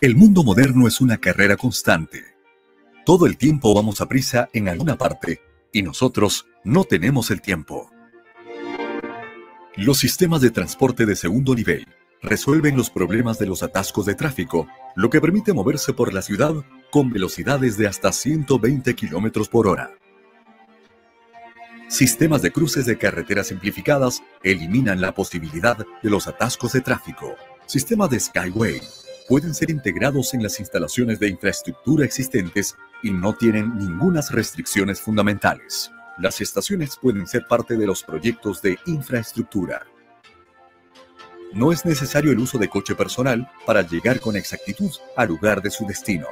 El mundo moderno es una carrera constante. Todo el tiempo vamos a prisa en alguna parte y nosotros no tenemos el tiempo. Los sistemas de transporte de segundo nivel resuelven los problemas de los atascos de tráfico, lo que permite moverse por la ciudad con velocidades de hasta 120 km por hora. Sistemas de cruces de carreteras simplificadas eliminan la posibilidad de los atascos de tráfico. Sistema de Skyway pueden ser integrados en las instalaciones de infraestructura existentes y no tienen ninguna restricciones fundamentales. Las estaciones pueden ser parte de los proyectos de infraestructura. No es necesario el uso de coche personal para llegar con exactitud al lugar de su destino.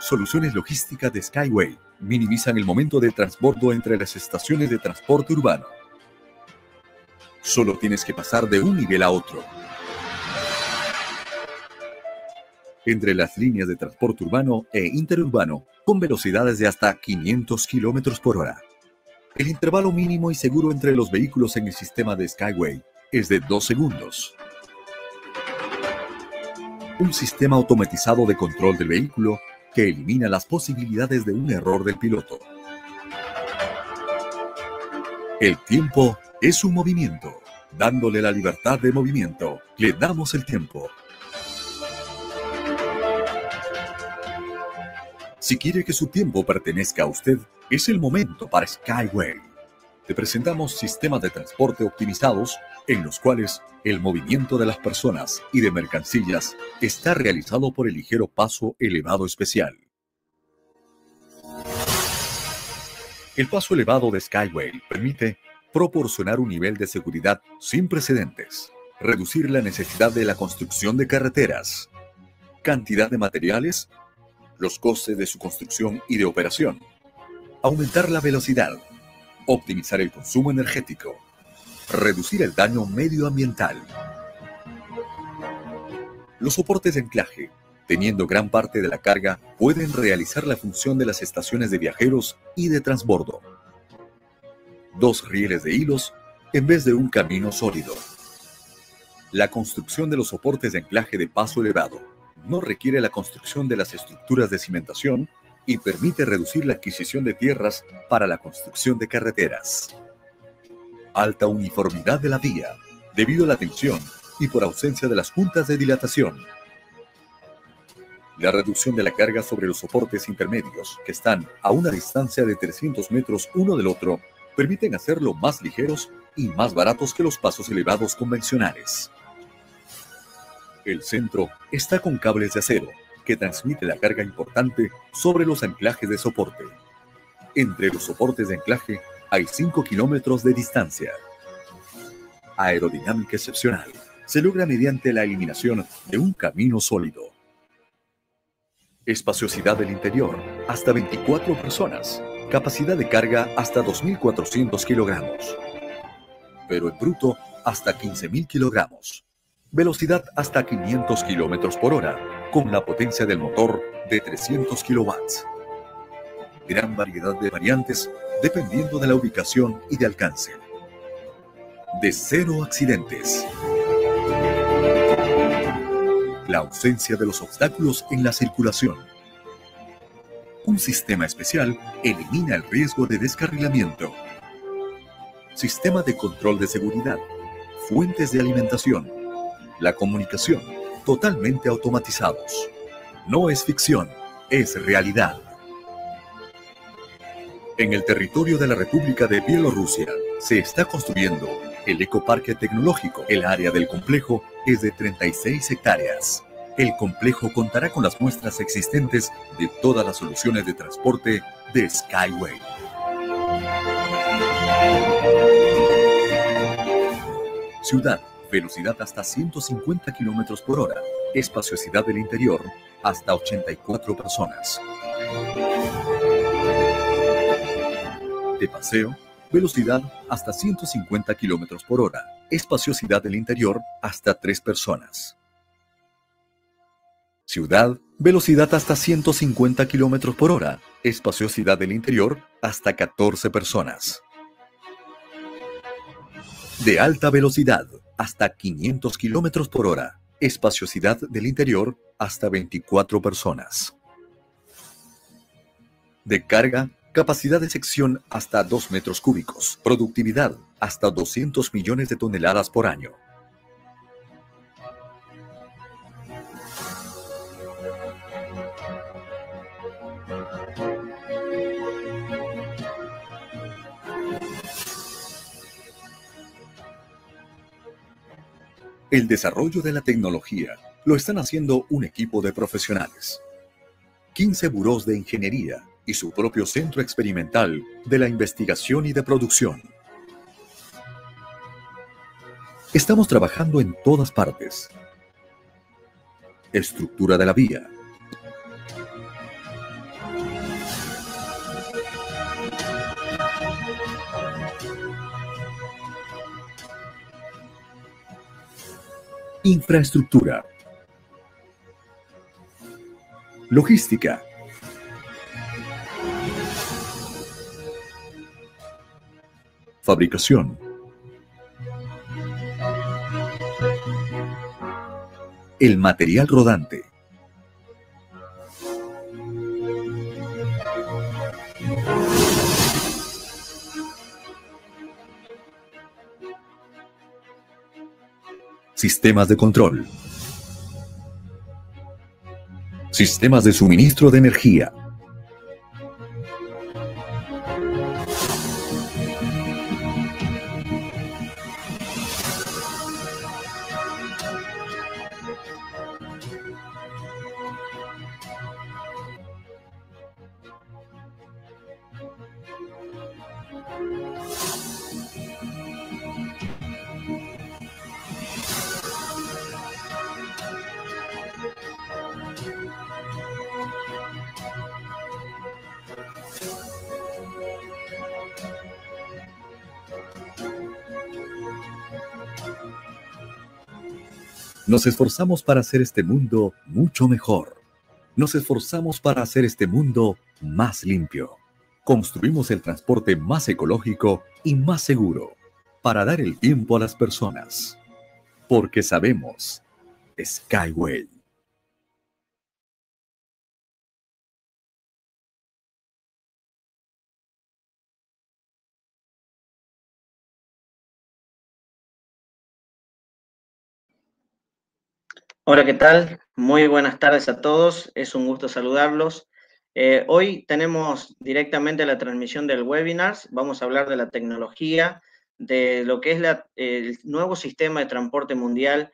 Soluciones logísticas de Skyway minimizan el momento de transbordo entre las estaciones de transporte urbano. Solo tienes que pasar de un nivel a otro. Entre las líneas de transporte urbano e interurbano, con velocidades de hasta 500 km por hora. El intervalo mínimo y seguro entre los vehículos en el sistema de Skyway es de 2 segundos. Un sistema automatizado de control del vehículo que elimina las posibilidades de un error del piloto. El tiempo es un movimiento. Dándole la libertad de movimiento, le damos el tiempo. Si quiere que su tiempo pertenezca a usted, es el momento para Skyway. Te presentamos sistemas de transporte optimizados en los cuales el movimiento de las personas y de mercancías está realizado por el ligero paso elevado especial. El paso elevado de Skyway permite proporcionar un nivel de seguridad sin precedentes, reducir la necesidad de la construcción de carreteras, cantidad de materiales, los costes de su construcción y de operación, aumentar la velocidad, optimizar el consumo energético, reducir el daño medioambiental. Los soportes de anclaje, teniendo gran parte de la carga, pueden realizar la función de las estaciones de viajeros y de transbordo dos rieles de hilos en vez de un camino sólido. La construcción de los soportes de anclaje de paso elevado no requiere la construcción de las estructuras de cimentación y permite reducir la adquisición de tierras para la construcción de carreteras. Alta uniformidad de la vía, debido a la tensión y por ausencia de las juntas de dilatación. La reducción de la carga sobre los soportes intermedios, que están a una distancia de 300 metros uno del otro, permiten hacerlo más ligeros y más baratos que los pasos elevados convencionales. El centro está con cables de acero que transmite la carga importante sobre los anclajes de soporte. Entre los soportes de anclaje hay 5 kilómetros de distancia. Aerodinámica excepcional se logra mediante la eliminación de un camino sólido. Espaciosidad del interior, hasta 24 personas, Capacidad de carga hasta 2.400 kilogramos. Pero en bruto hasta 15.000 kilogramos. Velocidad hasta 500 kilómetros por hora, con la potencia del motor de 300 kilowatts. Gran variedad de variantes dependiendo de la ubicación y de alcance. De cero accidentes. La ausencia de los obstáculos en la circulación un sistema especial elimina el riesgo de descarrilamiento. Sistema de control de seguridad. Fuentes de alimentación. La comunicación. Totalmente automatizados. No es ficción, es realidad. En el territorio de la República de Bielorrusia se está construyendo el ecoparque tecnológico. El área del complejo es de 36 hectáreas el complejo contará con las muestras existentes de todas las soluciones de transporte de Skyway. Ciudad, velocidad hasta 150 km por hora, espaciosidad del interior, hasta 84 personas. De paseo, velocidad hasta 150 km por hora, espaciosidad del interior, hasta 3 personas. Ciudad, velocidad hasta 150 km por hora. Espaciosidad del interior, hasta 14 personas. De alta velocidad, hasta 500 km por hora. Espaciosidad del interior, hasta 24 personas. De carga, capacidad de sección hasta 2 metros cúbicos. Productividad, hasta 200 millones de toneladas por año. El desarrollo de la tecnología lo están haciendo un equipo de profesionales. 15 burós de ingeniería y su propio centro experimental de la investigación y de producción. Estamos trabajando en todas partes. Estructura de la vía. infraestructura, logística, fabricación, el material rodante. Sistemas de control. Sistemas de suministro de energía. esforzamos para hacer este mundo mucho mejor. Nos esforzamos para hacer este mundo más limpio. Construimos el transporte más ecológico y más seguro para dar el tiempo a las personas. Porque sabemos, Skyway. Hola, ¿qué tal? Muy buenas tardes a todos. Es un gusto saludarlos. Eh, hoy tenemos directamente la transmisión del webinar. Vamos a hablar de la tecnología, de lo que es el nuevo sistema de transporte mundial,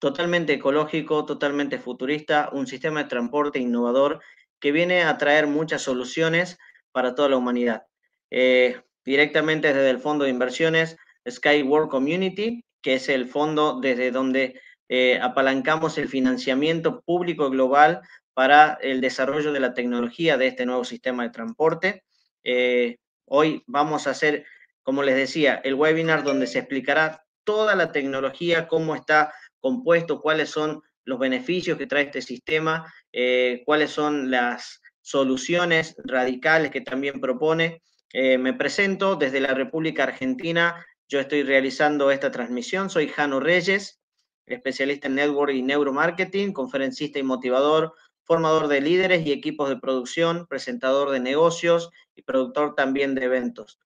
totalmente ecológico, totalmente futurista, un sistema de transporte innovador que viene a traer muchas soluciones para toda la humanidad. Eh, directamente desde el Fondo de Inversiones Skyward Community, que es el fondo desde donde eh, apalancamos el financiamiento público global para el desarrollo de la tecnología de este nuevo sistema de transporte. Eh, hoy vamos a hacer, como les decía, el webinar donde se explicará toda la tecnología, cómo está compuesto, cuáles son los beneficios que trae este sistema, eh, cuáles son las soluciones radicales que también propone. me presento desde la República Argentina. Yo estoy realizando esta transmisión. Soy Jano Reyes, especialista en network y neuromarketing, conferencista y motivador, formador de líderes y equipos de producción, presentador de negocios y productor también de eventos.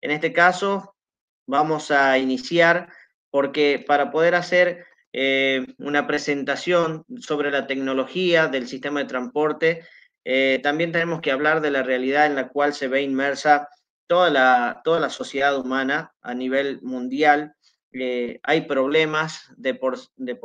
En este caso, vamos a iniciar porque para poder hacer eh, una presentación sobre la tecnología del sistema de transporte, eh, también tenemos que hablar de la realidad en la cual se ve inmersa toda toda la sociedad humana a nivel mundial eh, hay problemas de por,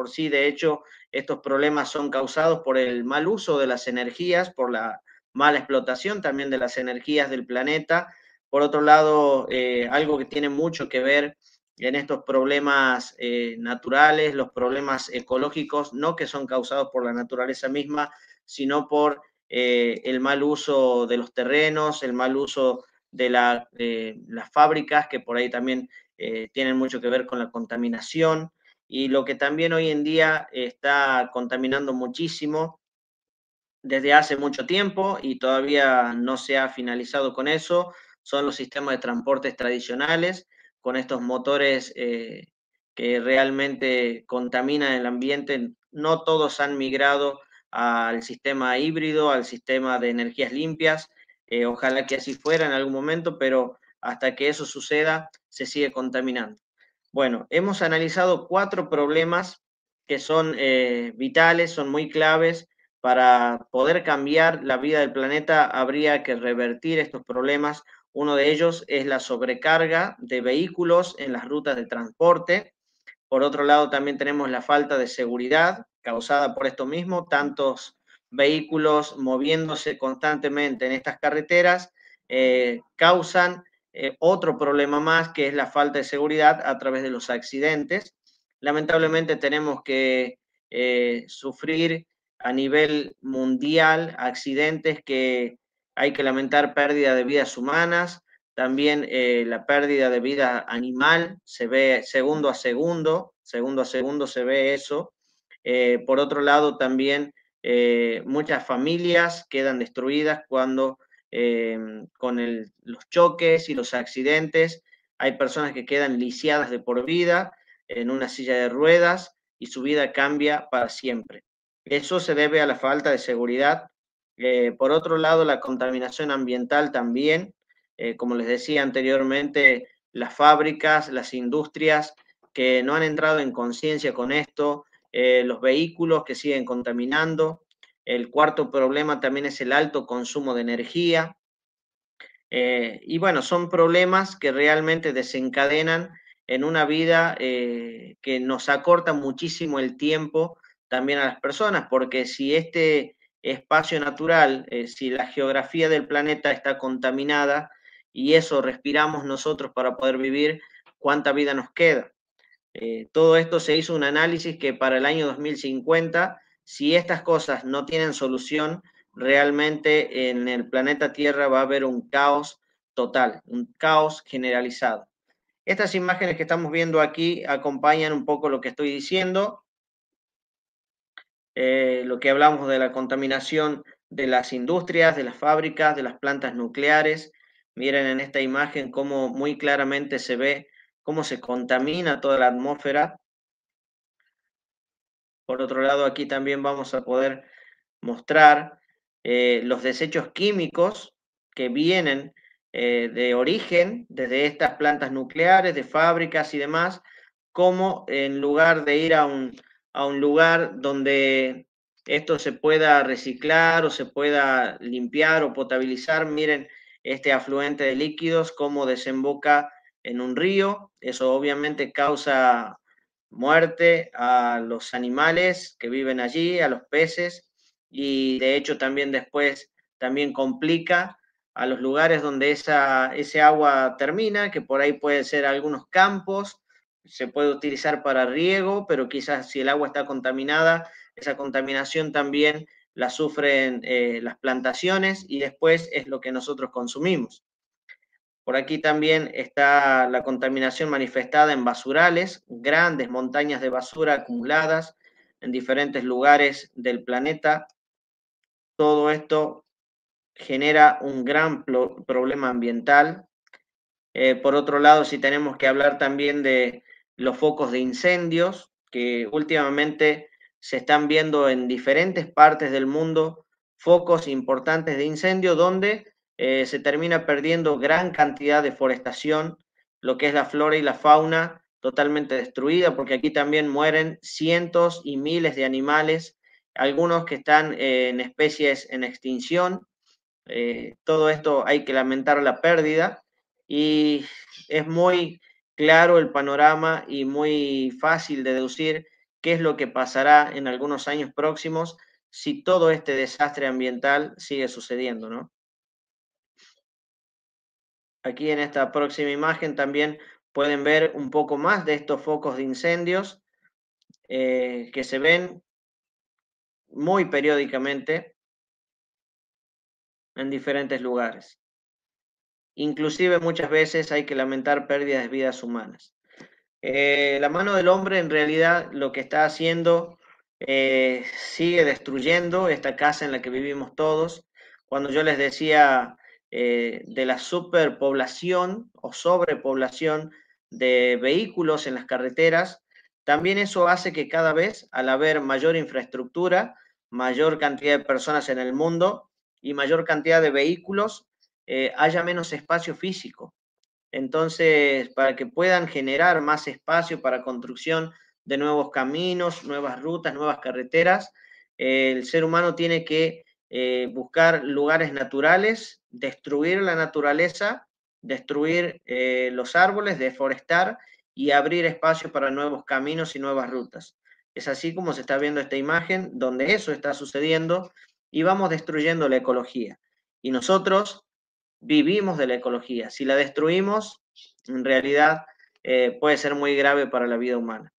sí, de hecho, estos problemas son causados por el mal uso de las energías, por la mala explotación también de las energías del planeta. Por otro lado, eh, algo que tiene mucho que ver en estos problemas eh, naturales, los problemas ecológicos, no que son causados por la naturaleza misma, sino por el mal uso de los terrenos, el mal uso de las fábricas, que por ahí también eh, tienen mucho que ver con la contaminación y lo que también hoy en día está contaminando muchísimo desde hace mucho tiempo y todavía no se ha finalizado con eso, son los sistemas de transportes tradicionales con estos motores eh, que realmente contaminan el ambiente. No todos han migrado al sistema híbrido, al sistema de energías limpias. Eh, ojalá que así fuera en algún momento, pero hasta que eso suceda, se sigue contaminando. Bueno, hemos analizado cuatro problemas que son eh, vitales, son muy claves. Para poder cambiar la vida del planeta habría que revertir estos problemas. Uno de ellos es la sobrecarga de vehículos en las rutas de transporte. Por otro lado, también tenemos la falta de seguridad causada por esto mismo, tantos vehículos moviéndose constantemente en estas carreteras eh, causan eh, otro problema más que es la falta de seguridad a través de los accidentes. Lamentablemente tenemos que eh, sufrir a nivel mundial accidentes que hay que lamentar pérdida de vidas humanas, también eh, la pérdida de vida animal, se ve segundo a segundo, segundo a segundo se ve eso. por otro lado, también muchas familias quedan destruidas cuando Em, con los choques y los accidentes. Hay personas que quedan lisiadas de por vida en una silla de ruedas y su vida cambia para siempre. Eso se debe a la falta de seguridad. Eh, por otro lado, la contaminación ambiental también. Eh, como les decía anteriormente, las fábricas, las industrias que no han entrado en conciencia con esto, eh, los vehículos que siguen contaminando, el cuarto problema también es el alto consumo de energía. Eh, y bueno, son problemas que realmente desencadenan en una vida eh, que nos acorta muchísimo el tiempo también a las personas, porque si este espacio natural, eh, si la geografía del planeta está contaminada y eso respiramos nosotros para poder vivir, ¿cuánta vida nos queda? todo esto se hizo un análisis que para el año 2050 si estas cosas no tienen solución, realmente en el planeta Tierra va a haber un caos total, un caos generalizado. Estas imágenes que estamos viendo aquí acompañan un poco lo que estoy diciendo, eh, lo que hablamos de la contaminación de las industrias, de las fábricas, de las plantas nucleares. Miren en esta imagen cómo muy claramente se ve cómo se contamina toda la atmósfera por otro lado, aquí también vamos a poder mostrar eh, los desechos químicos que vienen eh, de origen desde estas plantas nucleares, de fábricas y demás, como en lugar de ir a un, a un lugar donde esto se pueda reciclar o se pueda limpiar o potabilizar, miren este afluente de líquidos, cómo desemboca en un río, eso obviamente causa muerte a los animales que viven allí, a los peces, y de hecho también después también complica a los lugares donde esa, ese agua termina, que por ahí pueden ser algunos campos, se puede utilizar para riego, pero quizás si el agua está contaminada, esa contaminación también la sufren eh, las plantaciones y después es lo que nosotros consumimos. Por aquí también está la contaminación manifestada en basurales, grandes montañas de basura acumuladas en diferentes lugares del planeta. Todo esto genera un gran problema ambiental. Eh, por otro lado, si tenemos que hablar también de los focos de incendios, que últimamente se están viendo en diferentes partes del mundo, focos importantes de incendio donde eh, se termina perdiendo gran cantidad de forestación, lo que es la flora y la fauna totalmente destruida, porque aquí también mueren cientos y miles de animales, algunos que están eh, en especies en extinción. Eh, todo esto hay que lamentar la pérdida y es muy claro el panorama y muy fácil de deducir qué es lo que pasará en algunos años próximos si todo este desastre ambiental sigue sucediendo, ¿no? Aquí en esta próxima imagen también pueden ver un poco más de estos focos de incendios eh, que se ven muy periódicamente en diferentes lugares. Inclusive muchas veces hay que lamentar pérdidas de vidas humanas. Eh, la mano del hombre en realidad lo que está haciendo eh, sigue destruyendo esta casa en la que vivimos todos. Cuando yo les decía eh, de la superpoblación o sobrepoblación de vehículos en las carreteras, también eso hace que cada vez, al haber mayor infraestructura, mayor cantidad de personas en el mundo y mayor cantidad de vehículos, eh, haya menos espacio físico. Entonces, para que puedan generar más espacio para construcción de nuevos caminos, nuevas rutas, nuevas carreteras, el ser humano tiene que eh, buscar lugares naturales, destruir la naturaleza, destruir eh, los árboles, deforestar y abrir espacio para nuevos caminos y nuevas rutas. Es así como se está viendo esta imagen, donde eso está sucediendo y vamos destruyendo la ecología. Y nosotros vivimos de la ecología. Si la destruimos, en realidad eh, puede ser muy grave para la vida humana.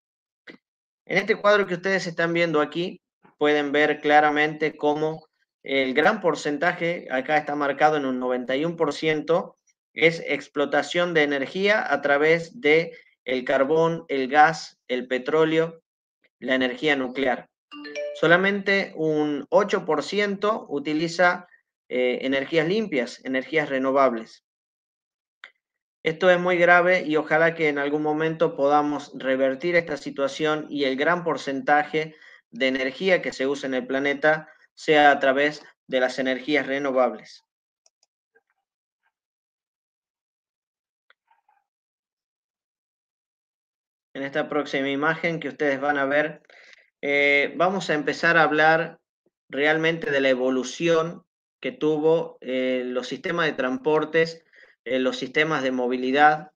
En este cuadro que ustedes están viendo aquí, pueden ver claramente cómo el gran porcentaje, acá está marcado en un 91%, es explotación de energía a través de el carbón, el gas, el petróleo, la energía nuclear. Solamente un 8% utiliza eh, energías limpias, energías renovables. Esto es muy grave y ojalá que en algún momento podamos revertir esta situación y el gran porcentaje de energía que se usa en el planeta sea a través de las energías renovables. En esta próxima imagen que ustedes van a ver, eh, vamos a empezar a hablar realmente de la evolución que tuvo eh, los sistemas de transportes, eh, los sistemas de movilidad.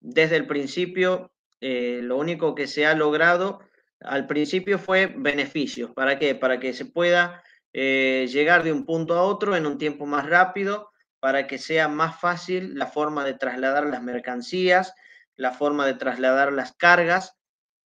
Desde el principio, lo único que se ha logrado al principio fue beneficios. ¿Para qué? Para que se pueda eh, llegar de un punto a otro en un tiempo más rápido para que sea más fácil la forma de trasladar las mercancías, la forma de trasladar las cargas,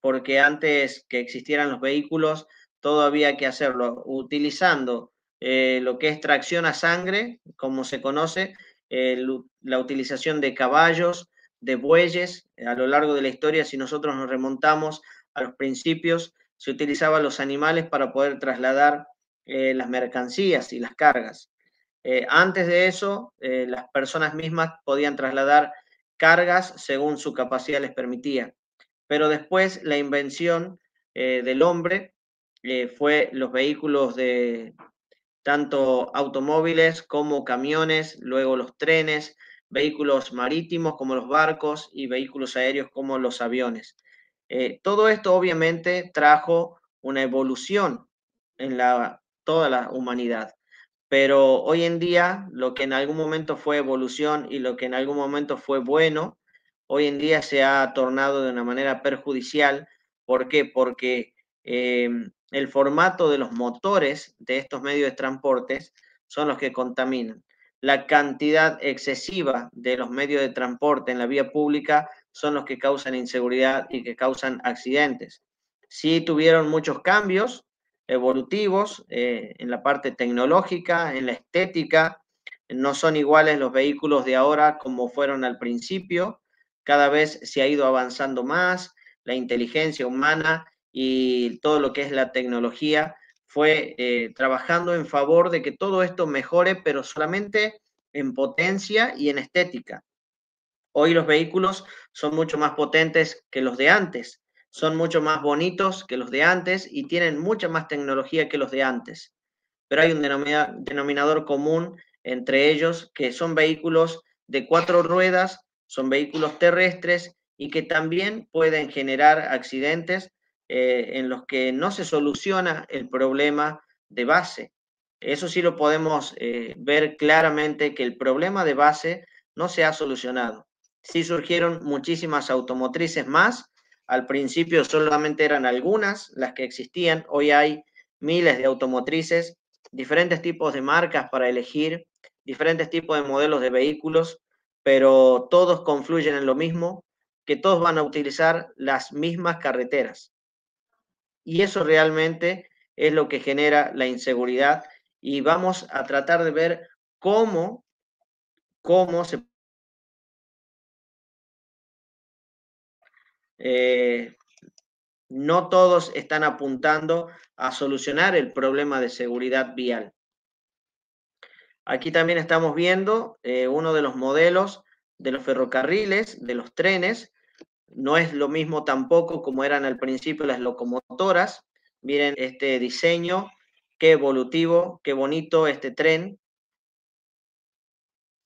porque antes que existieran los vehículos, todo había que hacerlo utilizando eh, lo que es tracción a sangre, como se conoce, la utilización de caballos, de bueyes. Eh, a lo largo de la historia, si nosotros nos remontamos a los principios, se utilizaban los animales para poder trasladar eh, las mercancías y las cargas. Eh, antes de eso, eh, las personas mismas podían trasladar cargas según su capacidad les permitía. Pero después la invención del hombre fue los vehículos de tanto automóviles como camiones, luego los trenes, vehículos marítimos como los barcos y vehículos aéreos como los aviones. todo esto obviamente trajo una evolución en la toda la humanidad. Pero hoy en día, lo que en algún momento fue evolución y lo que en algún momento fue bueno, hoy en día se ha tornado de una manera perjudicial. ¿Por qué? Porque em, el formato de los motores de estos medios de transporte son los que contaminan. La cantidad excesiva de los medios de transporte en la vía pública son los que causan inseguridad y que causan accidentes. Sí tuvieron muchos cambios, evolutivos eh, en la parte tecnológica, en la estética. No son iguales los vehículos de ahora como fueron al principio. Cada vez se ha ido avanzando más la inteligencia humana y todo lo que es la tecnología fue eh, trabajando en favor de que todo esto mejore, pero solamente en potencia y en estética. Hoy los vehículos son mucho más potentes que los de antes son mucho más bonitos que los de antes y tienen mucha más tecnología que los de antes. Pero hay un denominador común entre ellos que son vehículos de cuatro ruedas, son vehículos terrestres y que también pueden generar accidentes eh, en los que no se soluciona el problema de base. Eso sí lo podemos eh, ver claramente que el problema de base no se ha solucionado. Sí surgieron muchísimas automotrices más, al principio solamente eran algunas las que existían, hoy hay miles de automotrices, diferentes tipos de marcas para elegir, diferentes tipos de modelos de vehículos, pero todos confluyen en lo mismo, que todos van a utilizar las mismas carreteras. Y eso realmente es lo que genera la inseguridad y vamos a tratar de ver cómo, cómo se Eh, no todos están apuntando a solucionar el problema de seguridad vial. Aquí también estamos viendo eh, uno de los modelos de los ferrocarriles, de los trenes. No es lo mismo tampoco como eran al principio las locomotoras. Miren este diseño, qué evolutivo, qué bonito este tren.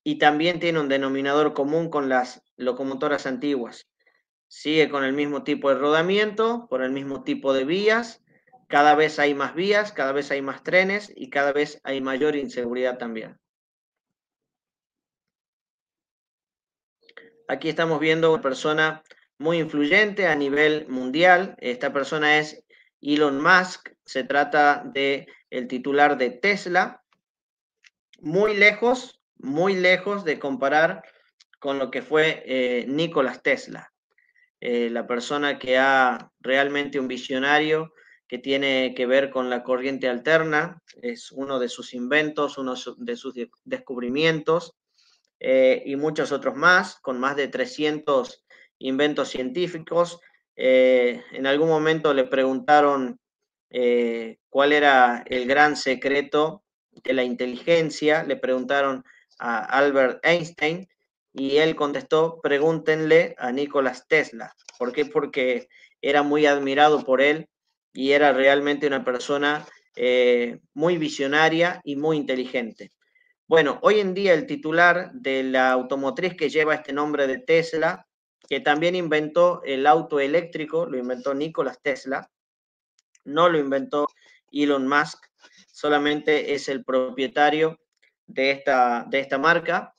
Y también tiene un denominador común con las locomotoras antiguas sigue con el mismo tipo de rodamiento, por el mismo tipo de vías. Cada vez hay más vías, cada vez hay más trenes y cada vez hay mayor inseguridad también. Aquí estamos viendo una persona muy influyente a nivel mundial. Esta persona es Elon Musk. Se trata de el titular de Tesla. Muy lejos, muy lejos de comparar con lo que fue eh, Nikola Tesla. Eh, la persona que ha realmente un visionario que tiene que ver con la corriente alterna, es uno de sus inventos, uno de sus descubrimientos eh, y muchos otros más, con más de 300 inventos científicos. Eh, en algún momento le preguntaron cuál era el gran secreto de la inteligencia, le preguntaron a Albert Einstein y él contestó, pregúntenle a Nicolás Tesla. ¿Por qué? Porque era muy admirado por él y era realmente una persona eh, muy visionaria y muy inteligente. Bueno, hoy en día el titular de la automotriz que lleva este nombre de Tesla, que también inventó el auto eléctrico, lo inventó Nicolás Tesla, no lo inventó Elon Musk, solamente es el propietario de esta, de esta marca.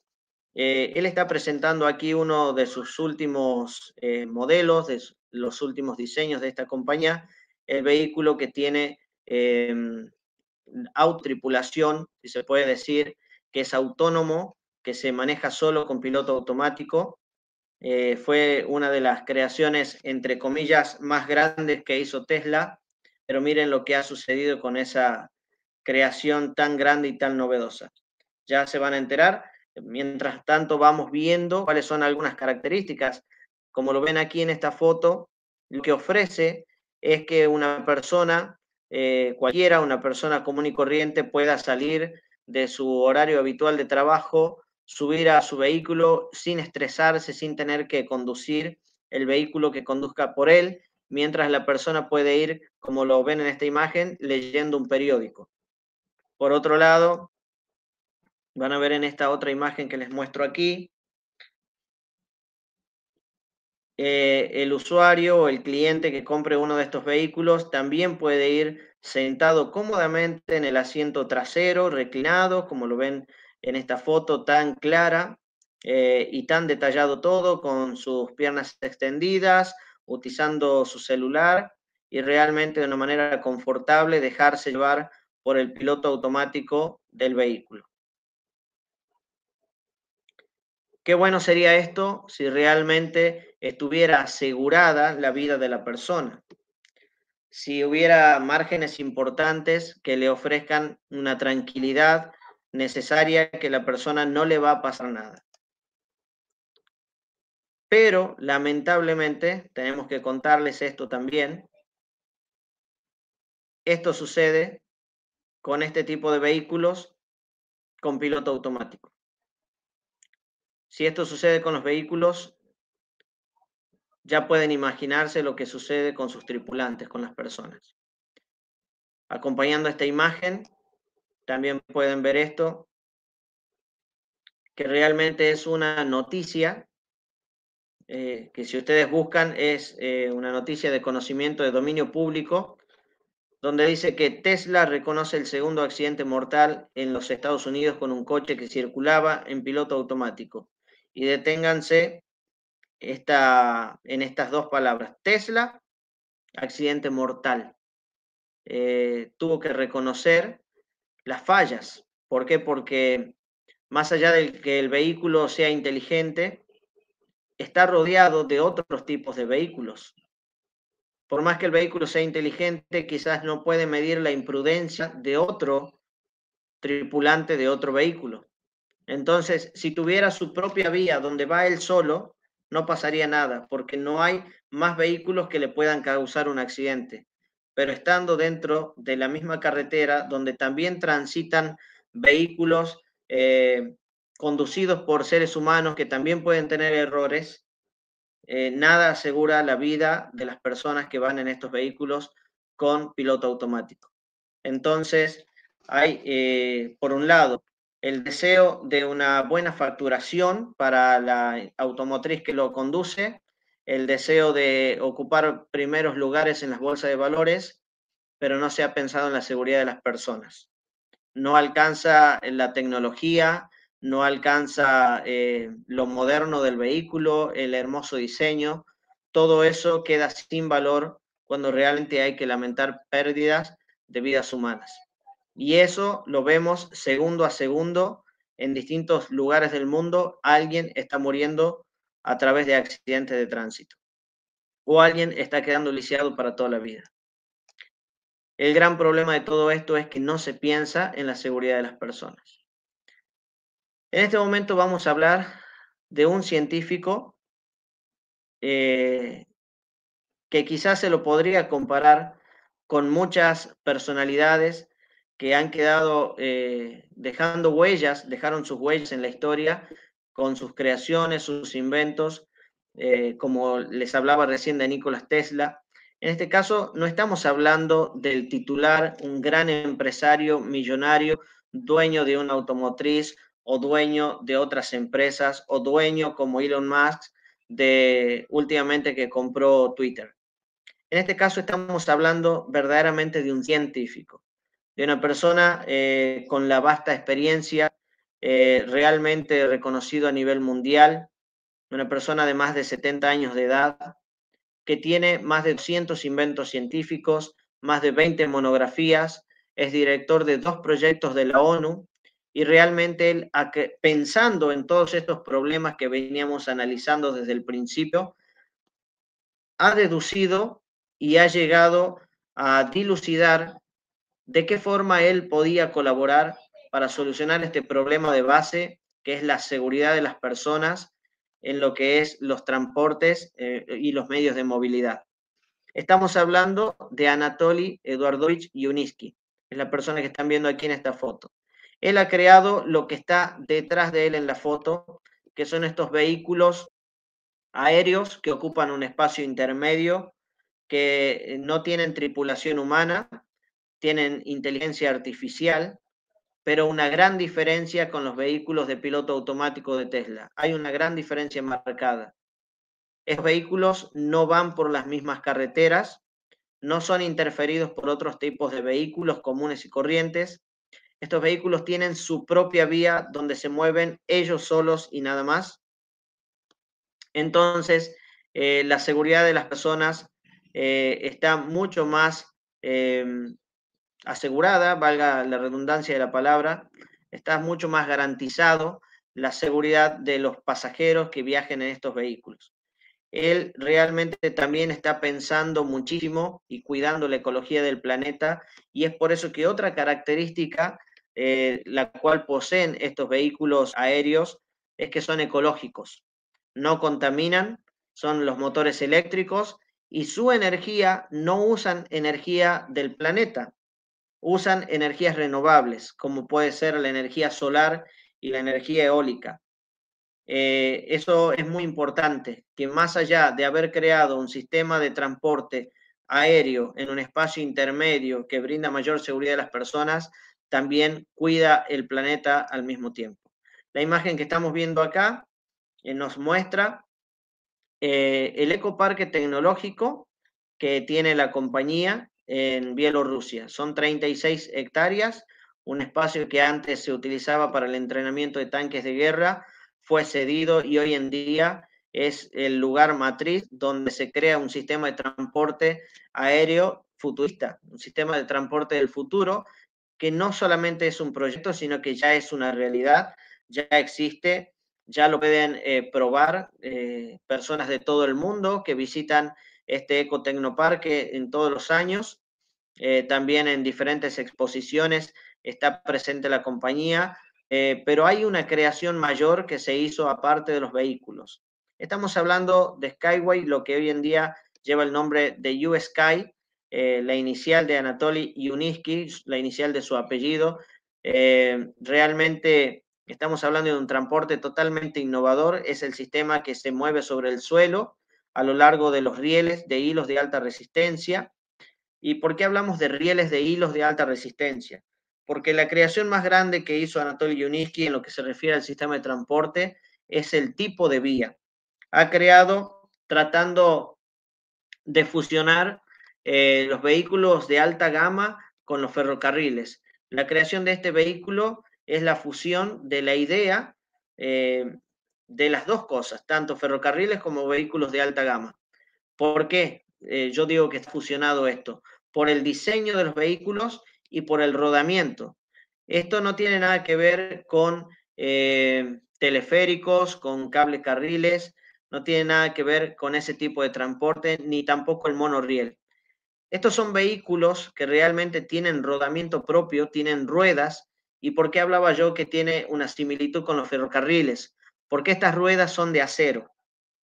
Eh, él está presentando aquí uno de sus últimos eh, modelos, de los últimos diseños de esta compañía, el vehículo que tiene eh, si se puede decir, que es autónomo, que se maneja solo con piloto automático. Eh, fue una de las creaciones, entre comillas, más grandes que hizo Tesla, pero miren lo que ha sucedido con esa creación tan grande y tan novedosa. Ya se van a enterar. Mientras tanto, vamos viendo cuáles son algunas características. Como lo ven aquí en esta foto, lo que ofrece es que una persona eh, cualquiera, una persona común y corriente, pueda salir de su horario habitual de trabajo, subir a su vehículo sin estresarse, sin tener que conducir el vehículo que conduzca por él, mientras la persona puede ir, como lo ven en esta imagen, leyendo un periódico. Por otro lado, Van a ver en esta otra imagen que les muestro aquí. Eh, el usuario o el cliente que compre uno de estos vehículos también puede ir sentado cómodamente en el asiento trasero, reclinado, como lo ven en esta foto tan clara eh, y tan detallado todo, con sus piernas extendidas, utilizando su celular y realmente de una manera confortable dejarse llevar por el piloto automático del vehículo. Qué bueno sería esto si realmente estuviera asegurada la vida de la persona, si hubiera márgenes importantes que le ofrezcan una tranquilidad necesaria que la persona no le va a pasar nada. Pero lamentablemente, tenemos que contarles esto también, esto sucede con este tipo de vehículos con piloto automático. Si esto sucede con los vehículos, ya pueden imaginarse lo que sucede con sus tripulantes, con las personas. Acompañando esta imagen, también pueden ver esto, que realmente es una noticia, eh, que si ustedes buscan es eh, una noticia de conocimiento de dominio público, donde dice que Tesla reconoce el segundo accidente mortal en los Estados Unidos con un coche que circulaba en piloto automático y deténganse esta, en estas dos palabras. Tesla, accidente mortal. Eh, tuvo que reconocer las fallas. ¿Por qué? Porque más allá de que el vehículo sea inteligente, está rodeado de otros tipos de vehículos. Por más que el vehículo sea inteligente, quizás no puede medir la imprudencia de otro tripulante de otro vehículo. Entonces, si tuviera su propia vía donde va él solo, no pasaría nada, porque no hay más vehículos que le puedan causar un accidente. Pero estando dentro de la misma carretera, donde también transitan vehículos eh, conducidos por seres humanos que también pueden tener errores, eh, nada asegura la vida de las personas que van en estos vehículos con piloto automático. Entonces, hay, eh, por un lado, el deseo de una buena facturación para la automotriz que lo conduce, el deseo de ocupar primeros lugares en las bolsas de valores, pero no se ha pensado en la seguridad de las personas. No alcanza la tecnología, no alcanza eh, lo moderno del vehículo, el hermoso diseño, todo eso queda sin valor cuando realmente hay que lamentar pérdidas de vidas humanas. Y eso lo vemos segundo a segundo en distintos lugares del mundo. Alguien está muriendo a través de accidentes de tránsito. O alguien está quedando lisiado para toda la vida. El gran problema de todo esto es que no se piensa en la seguridad de las personas. En este momento vamos a hablar de un científico eh, que quizás se lo podría comparar con muchas personalidades que han quedado eh, dejando huellas, dejaron sus huellas en la historia con sus creaciones, sus inventos, eh, como les hablaba recién de Nicolás Tesla. En este caso, no estamos hablando del titular, un gran empresario millonario, dueño de una automotriz o dueño de otras empresas o dueño como Elon Musk de últimamente que compró Twitter. En este caso estamos hablando verdaderamente de un científico, de una persona eh, con la vasta experiencia, eh, realmente reconocido a nivel mundial, una persona de más de 70 años de edad, que tiene más de 200 inventos científicos, más de 20 monografías, es director de dos proyectos de la ONU y realmente él, pensando en todos estos problemas que veníamos analizando desde el principio, ha deducido y ha llegado a dilucidar de qué forma él podía colaborar para solucionar este problema de base, que es la seguridad de las personas en lo que es los transportes eh, y los medios de movilidad. Estamos hablando de Anatoly Eduardovich Yuniski, es la persona que están viendo aquí en esta foto. Él ha creado lo que está detrás de él en la foto, que son estos vehículos aéreos que ocupan un espacio intermedio, que no tienen tripulación humana, tienen inteligencia artificial, pero una gran diferencia con los vehículos de piloto automático de Tesla. Hay una gran diferencia marcada. Esos vehículos no van por las mismas carreteras, no son interferidos por otros tipos de vehículos comunes y corrientes. Estos vehículos tienen su propia vía donde se mueven ellos solos y nada más. Entonces, eh, la seguridad de las personas eh, está mucho más em, asegurada, valga la redundancia de la palabra, está mucho más garantizado la seguridad de los pasajeros que viajen en estos vehículos. Él realmente también está pensando muchísimo y cuidando la ecología del planeta y es por eso que otra característica eh, la cual poseen estos vehículos aéreos es que son ecológicos, no contaminan, son los motores eléctricos y su energía no usan energía del planeta, usan energías renovables, como puede ser la energía solar y la energía eólica. Eh, eso es muy importante, que más allá de haber creado un sistema de transporte aéreo en un espacio intermedio que brinda mayor seguridad a las personas, también cuida el planeta al mismo tiempo. La imagen que estamos viendo acá eh, nos muestra eh, el ecoparque tecnológico que tiene la compañía en Bielorrusia. Son 36 hectáreas, un espacio que antes se utilizaba para el entrenamiento de tanques de guerra, fue cedido y hoy en día es el lugar matriz donde se crea un sistema de transporte aéreo futurista, un sistema de transporte del futuro que no solamente es un proyecto, sino que ya es una realidad, ya existe, ya lo pueden eh, probar eh, personas de todo el mundo que visitan este ecotecnoparque en todos los años eh, también en diferentes exposiciones está presente la compañía, eh, pero hay una creación mayor que se hizo aparte de los vehículos. Estamos hablando de Skyway, lo que hoy en día lleva el nombre de USky, Sky, eh, la inicial de Anatoly Yuniski, la inicial de su apellido. realmente estamos hablando de un transporte totalmente innovador, es el sistema que se mueve sobre el suelo a lo largo de los rieles de hilos de alta resistencia ¿Y por qué hablamos de rieles de hilos de alta resistencia? Porque la creación más grande que hizo Anatoly Yuniski en lo que se refiere al sistema de transporte es el tipo de vía. Ha creado tratando de fusionar eh, los vehículos de alta gama con los ferrocarriles. La creación de este vehículo es la fusión de la idea eh, de las dos cosas, tanto ferrocarriles como vehículos de alta gama. ¿Por qué? Eh, yo digo que es fusionado esto, por el diseño de los vehículos y por el rodamiento. Esto no tiene nada que ver con eh, teleféricos, con cable carriles, no tiene nada que ver con ese tipo de transporte, ni tampoco el monorriel. Estos son vehículos que realmente tienen rodamiento propio, tienen ruedas, y por qué hablaba yo que tiene una similitud con los ferrocarriles, porque estas ruedas son de acero,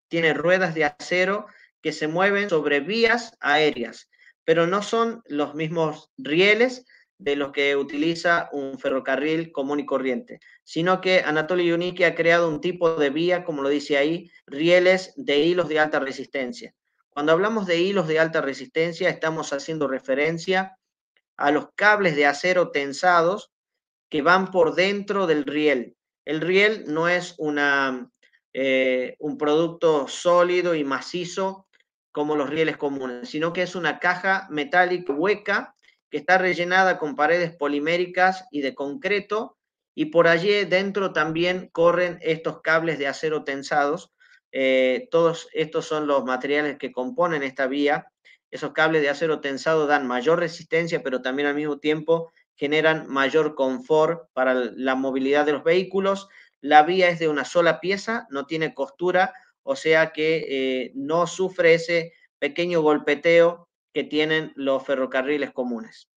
tiene ruedas de acero que se mueven sobre vías aéreas, pero no son los mismos rieles de los que utiliza un ferrocarril común y corriente, sino que Anatoly Yuniki ha creado un tipo de vía, como lo dice ahí, rieles de hilos de alta resistencia. Cuando hablamos de hilos de alta resistencia, estamos haciendo referencia a los cables de acero tensados que van por dentro del riel. El riel no es una, eh, un producto sólido y macizo como los rieles comunes, sino que es una caja metálica hueca que está rellenada con paredes poliméricas y de concreto, y por allí dentro también corren estos cables de acero tensados. Eh, todos estos son los materiales que componen esta vía. Esos cables de acero tensado dan mayor resistencia, pero también al mismo tiempo generan mayor confort para la movilidad de los vehículos. La vía es de una sola pieza, no tiene costura, o sea que eh, no sufre ese pequeño golpeteo que tienen los ferrocarriles comunes.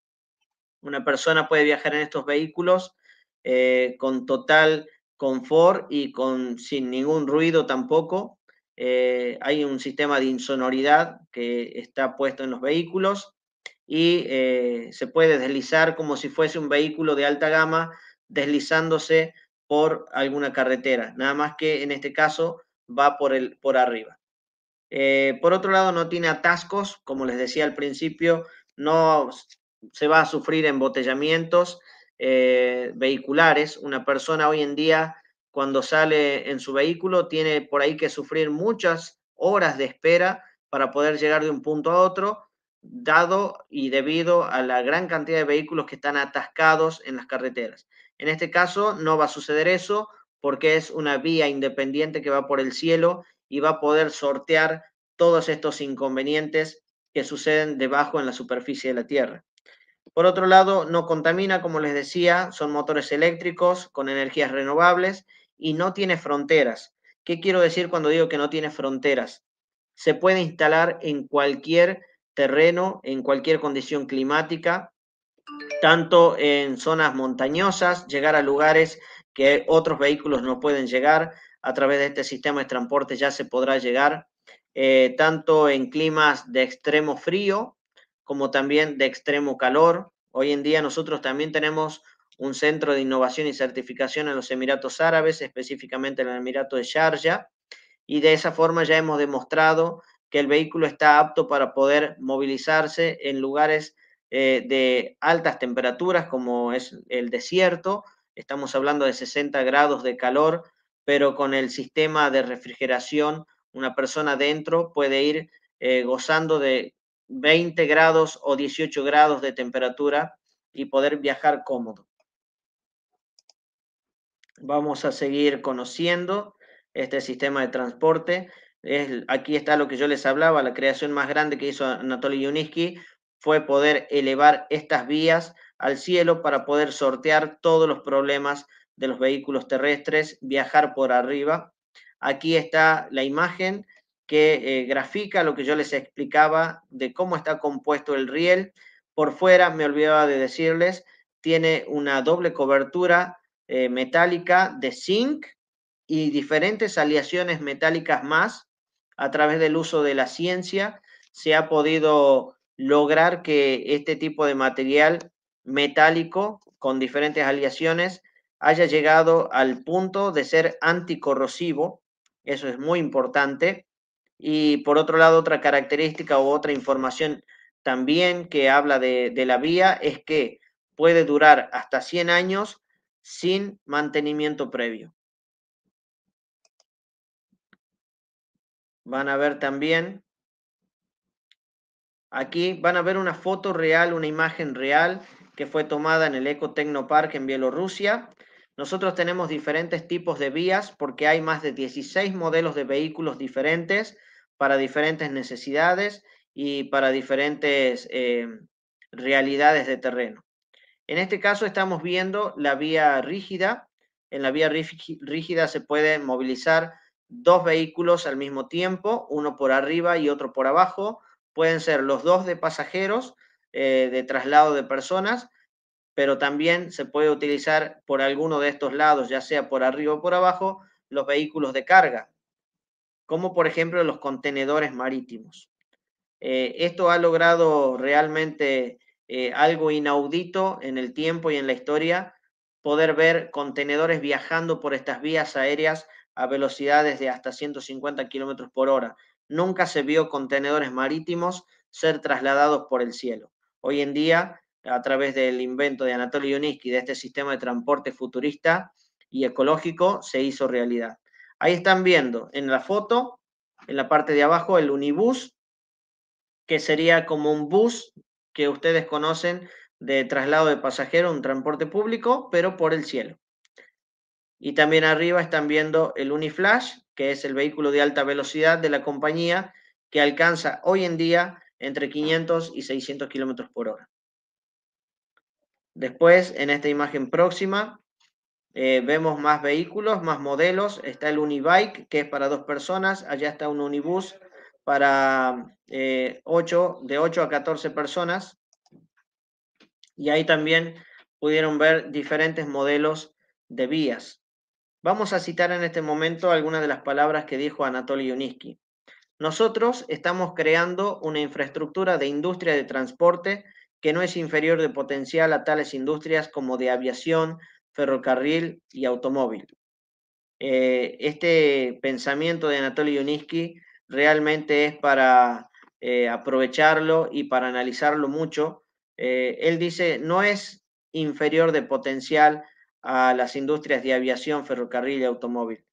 Una persona puede viajar en estos vehículos eh, con total confort y sin ningún ruido tampoco. Eh, hay un sistema de insonoridad que está puesto en los vehículos y se puede deslizar como si fuese un vehículo de alta gama deslizándose por alguna carretera. Nada más que en este caso va por, el, por arriba. Eh, por otro lado, no tiene atascos, como les decía al principio, no se va a sufrir embotellamientos eh, vehiculares. Una persona hoy en día, cuando sale en su vehículo, tiene por ahí que sufrir muchas horas de espera para poder llegar de un punto a otro, dado y debido a la gran cantidad de vehículos que están atascados en las carreteras. En este caso, no va a suceder eso porque es una vía independiente que va por el cielo y va a poder sortear todos estos inconvenientes que suceden debajo en la superficie de la Tierra. Por otro lado, no contamina, como les decía, son motores eléctricos con energías renovables y no tiene fronteras. ¿Qué quiero decir cuando digo que no tiene fronteras? Se puede instalar en cualquier terreno, en cualquier condición climática, tanto en zonas montañosas, llegar a lugares que otros vehículos no pueden llegar. A través de este sistema de transporte ya se podrá llegar eh, tanto en climas de extremo frío como también de extremo calor. Hoy en día nosotros también tenemos un centro de innovación y certificación en los Emiratos Árabes, específicamente en el Emirato de Sharjah, y de esa forma ya hemos demostrado que el vehículo está apto para poder movilizarse en lugares eh, de altas temperaturas como es el desierto, estamos hablando de 60 grados de calor, pero con el sistema de refrigeración, una persona dentro puede ir eh, gozando de 20 grados o 18 grados de temperatura y poder viajar cómodo. Vamos a seguir conociendo este sistema de transporte. aquí está lo que yo les hablaba, la creación más grande que hizo Anatoly Yuniski fue poder elevar estas vías al cielo para poder sortear todos los problemas de los vehículos terrestres, viajar por arriba. Aquí está la imagen que eh, grafica lo que yo les explicaba de cómo está compuesto el riel. Por fuera, me olvidaba de decirles, tiene una doble cobertura eh, metálica de zinc y diferentes aleaciones metálicas más. A través del uso de la ciencia se ha podido lograr que este tipo de material metálico con diferentes aleaciones haya llegado al punto de ser anticorrosivo, eso es muy importante. Y por otro lado, otra característica u otra información también que habla de, la vía es que puede durar hasta 100 años sin mantenimiento previo. Van a ver también, aquí van a ver una foto real, una imagen real que fue tomada en el ecotecno Park en Bielorrusia. Nosotros tenemos diferentes tipos de vías porque hay más de 16 modelos de vehículos diferentes para diferentes necesidades y para diferentes eh, realidades de terreno. En este caso estamos viendo la vía rígida. En la vía rígida se pueden movilizar dos vehículos al mismo tiempo, uno por arriba y otro por abajo. Pueden ser los dos de pasajeros, eh, de traslado de personas, pero también se puede utilizar por alguno de estos lados, ya sea por arriba o por abajo, los vehículos de carga, como por ejemplo los contenedores marítimos. Eh, esto ha logrado realmente eh, algo inaudito en el tiempo y en la historia, poder ver contenedores viajando por estas vías aéreas a velocidades de hasta 150 kilómetros por hora. Nunca se vio contenedores marítimos ser trasladados por el cielo. Hoy en día, a través del invento de Anatoly Unitsky, de este sistema de transporte futurista y ecológico, se hizo realidad. Ahí están viendo en la foto, en la parte de abajo, el unibus, que sería como un bus que ustedes conocen de traslado de pasajeros, un transporte público, pero por el cielo. Y también arriba están viendo el Uniflash, que es el vehículo de alta velocidad de la compañía que alcanza hoy en día entre 500 y 600 kilómetros por hora. Después, en esta imagen próxima, eh, vemos más vehículos, más modelos. Está el Unibike, que es para dos personas. Allá está un Unibus para 8, eh, de 8 a 14 personas. Y ahí también pudieron ver diferentes modelos de vías. Vamos a citar en este momento algunas de las palabras que dijo Anatoly Uniski. Nosotros estamos creando una infraestructura de industria de transporte que no es inferior de potencial a tales industrias como de aviación, ferrocarril y automóvil. Eh, este pensamiento de Anatoly Unitsky realmente es para eh, aprovecharlo y para analizarlo mucho. Eh, él dice, no es inferior de potencial a las industrias de aviación, ferrocarril y automóvil.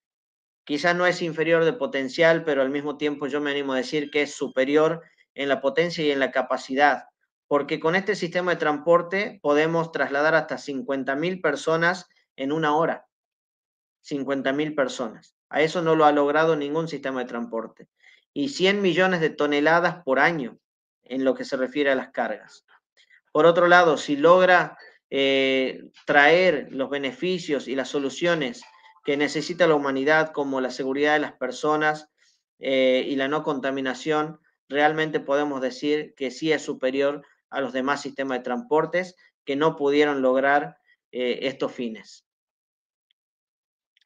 Quizás no es inferior de potencial, pero al mismo tiempo yo me animo a decir que es superior en la potencia y en la capacidad, porque con este sistema de transporte podemos trasladar hasta 50.000 personas en una hora. 50.000 personas. A eso no lo ha logrado ningún sistema de transporte. Y 100 millones de toneladas por año en lo que se refiere a las cargas. Por otro lado, si logra eh, traer los beneficios y las soluciones que necesita la humanidad, como la seguridad de las personas eh, y la no contaminación, realmente podemos decir que sí es superior a los demás sistemas de transportes que no pudieron lograr eh, estos fines.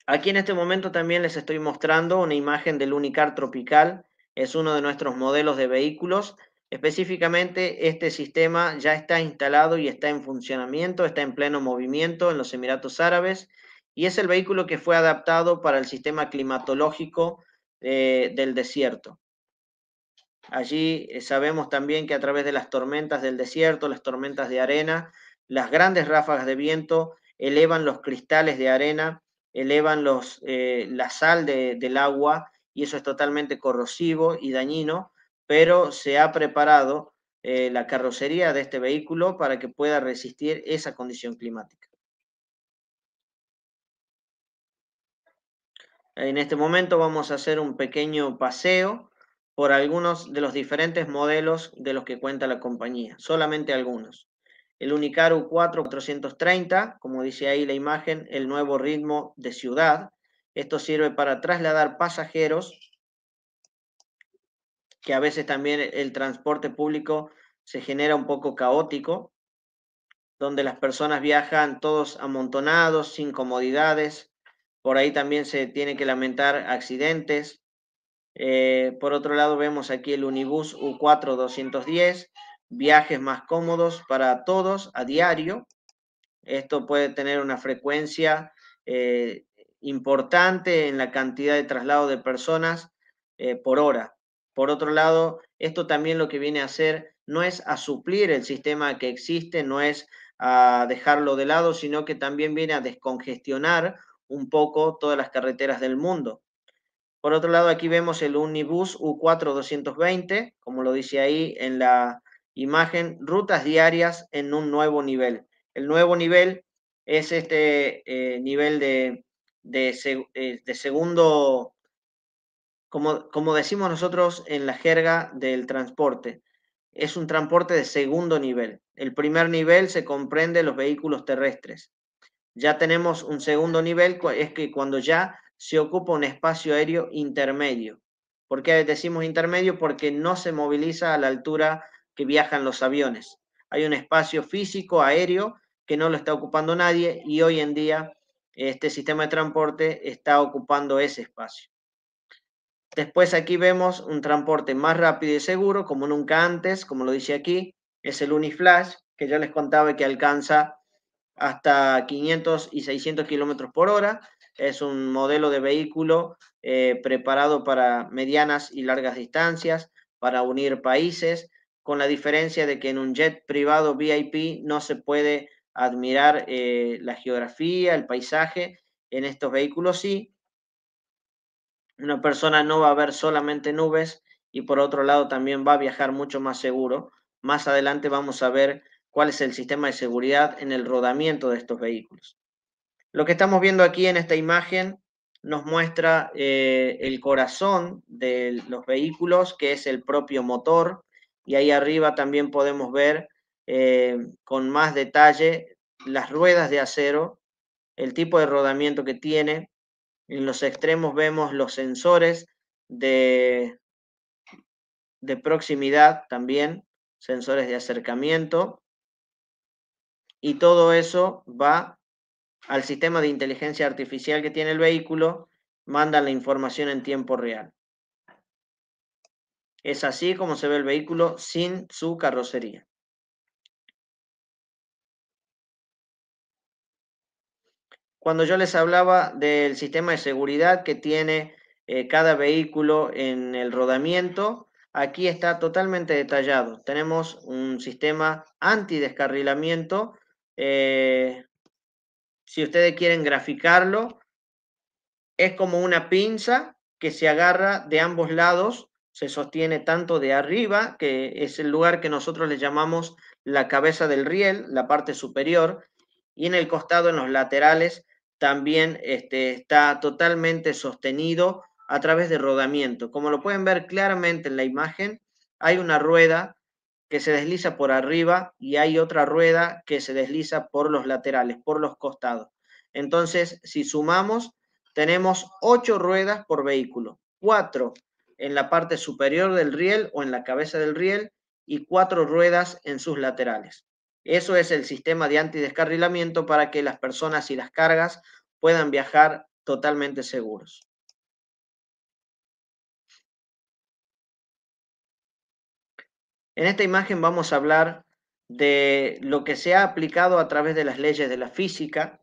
Aquí en este momento también les estoy mostrando una imagen del Unicar Tropical, es uno de nuestros modelos de vehículos. Específicamente este sistema ya está instalado y está en funcionamiento, está en pleno movimiento en los Emiratos Árabes y es el vehículo que fue adaptado para el sistema climatológico eh, del desierto. Allí eh, sabemos también que a través de las tormentas del desierto, las tormentas de arena, las grandes ráfagas de viento elevan los cristales de arena, elevan los, eh, la sal del agua y eso es totalmente corrosivo y dañino, pero se ha preparado la carrocería de este vehículo para que pueda resistir esa condición climática. En este momento vamos a hacer un pequeño paseo por algunos de los diferentes modelos de los que cuenta la compañía, solamente algunos. El Unicaru 4430, como dice ahí la imagen, el nuevo ritmo de ciudad. Esto sirve para trasladar pasajeros, que a veces también el transporte público se genera un poco caótico, donde las personas viajan todos amontonados, sin comodidades, por ahí también se tiene que lamentar accidentes. Eh, por otro lado, vemos aquí el Unibus U4 210, viajes más cómodos para todos a diario. Esto puede tener una frecuencia eh, importante en la cantidad de traslado de personas eh, por hora. Por otro lado, esto también lo que viene a hacer no es a suplir el sistema que existe, no es a dejarlo de lado, sino que también viene a descongestionar un poco todas las carreteras del mundo. Por otro lado, aquí vemos el Unibus U4-220, como lo dice ahí en la imagen, rutas diarias en un nuevo nivel. El nuevo nivel es este eh, nivel de, de, eh, de segundo, como, como, decimos nosotros en la jerga del transporte, es un transporte de segundo nivel. El primer nivel se comprende los vehículos terrestres. Ya tenemos un segundo nivel, es que cuando ya se ocupa un espacio aéreo intermedio. ¿Por qué decimos intermedio? Porque no se moviliza a la altura que viajan los aviones. Hay un espacio físico aéreo que no lo está ocupando nadie y hoy en día este sistema de transporte está ocupando ese espacio. Después aquí vemos un transporte más rápido y seguro, como nunca antes, como lo dice aquí, es el Uniflash, que yo les contaba que alcanza hasta 500 y 600 kilómetros por hora. Es un modelo de vehículo eh, preparado para medianas y largas distancias, para unir países, con la diferencia de que en un jet privado VIP no se puede admirar eh, la geografía, el paisaje. En estos vehículos sí. Una persona no va a ver solamente nubes y por otro lado también va a viajar mucho más seguro. Más adelante vamos a ver cuál es el sistema de seguridad en el rodamiento de estos vehículos. Lo que estamos viendo aquí en esta imagen nos muestra eh, el corazón de los vehículos, que es el propio motor, y ahí arriba también podemos ver eh, con más detalle las ruedas de acero, el tipo de rodamiento que tiene. En los extremos vemos los sensores de, de proximidad también, sensores de acercamiento y todo eso va al sistema de inteligencia artificial que tiene el vehículo, manda la información en tiempo real. Es así como se ve el vehículo sin su carrocería. Cuando yo les hablaba del sistema de seguridad que tiene eh, cada vehículo en el rodamiento, aquí está totalmente detallado. Tenemos un sistema antidescarrilamiento eh, si ustedes quieren graficarlo, es como una pinza que se agarra de ambos lados, se sostiene tanto de arriba, que es el lugar que nosotros le llamamos la cabeza del riel, la parte superior, y en el costado, en los laterales, también este, está totalmente sostenido a través de rodamiento. Como lo pueden ver claramente en la imagen, hay una rueda que se desliza por arriba y hay otra rueda que se desliza por los laterales, por los costados. Entonces, si sumamos, tenemos ocho ruedas por vehículo, cuatro en la parte superior del riel o en la cabeza del riel y cuatro ruedas en sus laterales. Eso es el sistema de antidescarrilamiento para que las personas y las cargas puedan viajar totalmente seguros. En esta imagen vamos a hablar de lo que se ha aplicado a través de las leyes de la física.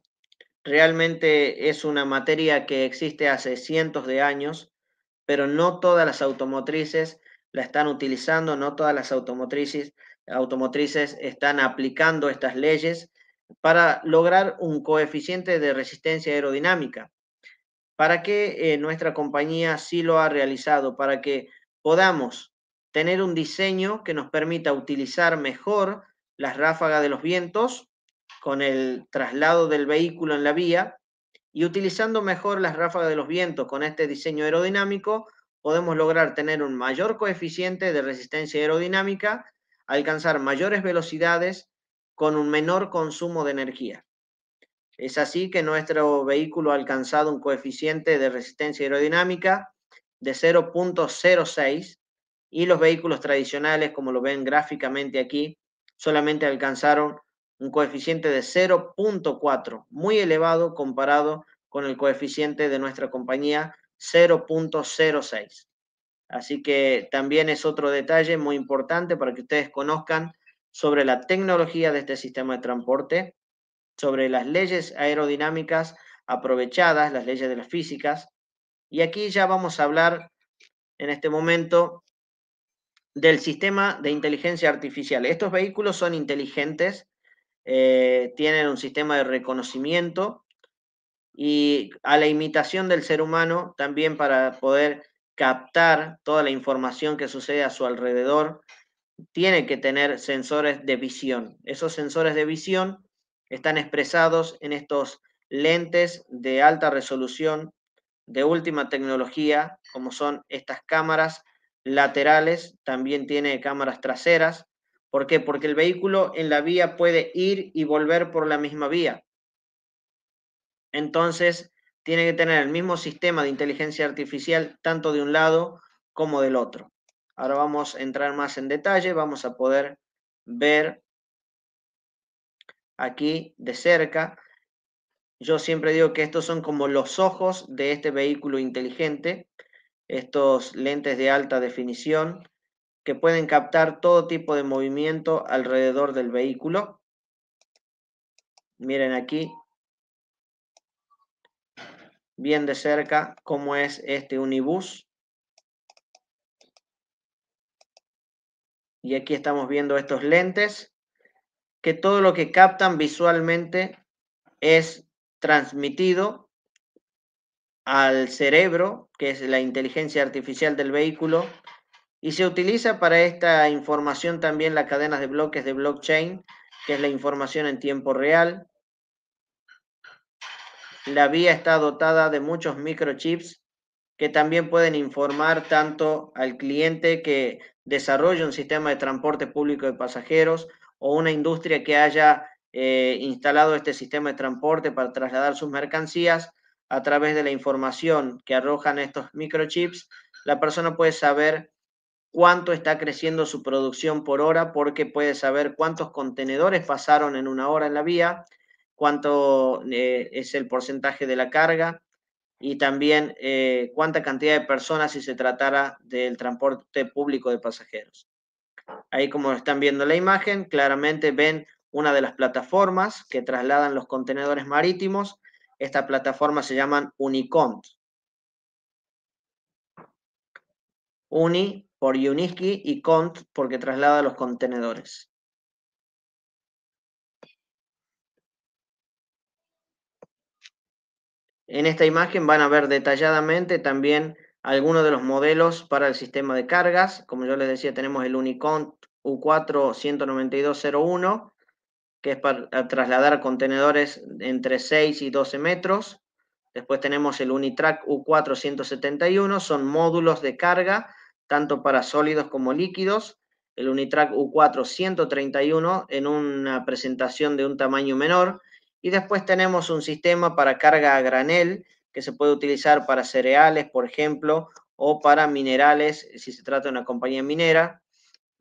Realmente es una materia que existe hace cientos de años, pero no todas las automotrices la están utilizando, no todas las automotrices, automotrices están aplicando estas leyes para lograr un coeficiente de resistencia aerodinámica. ¿Para que eh, nuestra compañía sí lo ha realizado? Para que podamos tener un diseño que nos permita utilizar mejor las ráfagas de los vientos con el traslado del vehículo en la vía y utilizando mejor las ráfagas de los vientos con este diseño aerodinámico podemos lograr tener un mayor coeficiente de resistencia aerodinámica, alcanzar mayores velocidades con un menor consumo de energía. Es así que nuestro vehículo ha alcanzado un coeficiente de resistencia aerodinámica de 0.06 y los vehículos tradicionales, como lo ven gráficamente aquí, solamente alcanzaron un coeficiente de 0.4, muy elevado comparado con el coeficiente de nuestra compañía 0.06. Así que también es otro detalle muy importante para que ustedes conozcan sobre la tecnología de este sistema de transporte, sobre las leyes aerodinámicas aprovechadas, las leyes de las físicas. Y aquí ya vamos a hablar en este momento del sistema de inteligencia artificial. Estos vehículos son inteligentes, eh, tienen un sistema de reconocimiento y a la imitación del ser humano también para poder captar toda la información que sucede a su alrededor, tiene que tener sensores de visión. Esos sensores de visión están expresados en estos lentes de alta resolución de última tecnología, como son estas cámaras laterales, también tiene cámaras traseras. ¿Por qué? Porque el vehículo en la vía puede ir y volver por la misma vía. Entonces, tiene que tener el mismo sistema de inteligencia artificial tanto de un lado como del otro. Ahora vamos a entrar más en detalle, vamos a poder ver aquí de cerca. Yo siempre digo que estos son como los ojos de este vehículo inteligente estos lentes de alta definición que pueden captar todo tipo de movimiento alrededor del vehículo. Miren aquí bien de cerca cómo es este unibus. Y aquí estamos viendo estos lentes que todo lo que captan visualmente es transmitido al cerebro, que es la inteligencia artificial del vehículo, y se utiliza para esta información también la cadena de bloques de blockchain, que es la información en tiempo real. La vía está dotada de muchos microchips que también pueden informar tanto al cliente que desarrolla un sistema de transporte público de pasajeros o una industria que haya eh, instalado este sistema de transporte para trasladar sus mercancías, a través de la información que arrojan estos microchips, la persona puede saber cuánto está creciendo su producción por hora, porque puede saber cuántos contenedores pasaron en una hora en la vía, cuánto eh, es el porcentaje de la carga y también eh, cuánta cantidad de personas si se tratara del transporte público de pasajeros. Ahí como están viendo la imagen, claramente ven una de las plataformas que trasladan los contenedores marítimos esta plataforma se llama Unicont. Uni por Uniski y Cont porque traslada los contenedores. En esta imagen van a ver detalladamente también algunos de los modelos para el sistema de cargas. Como yo les decía, tenemos el Unicont U4-19201 que es para trasladar contenedores entre 6 y 12 metros. Después tenemos el Unitrack U471, son módulos de carga, tanto para sólidos como líquidos. El Unitrack U431 en una presentación de un tamaño menor. Y después tenemos un sistema para carga a granel, que se puede utilizar para cereales, por ejemplo, o para minerales, si se trata de una compañía minera.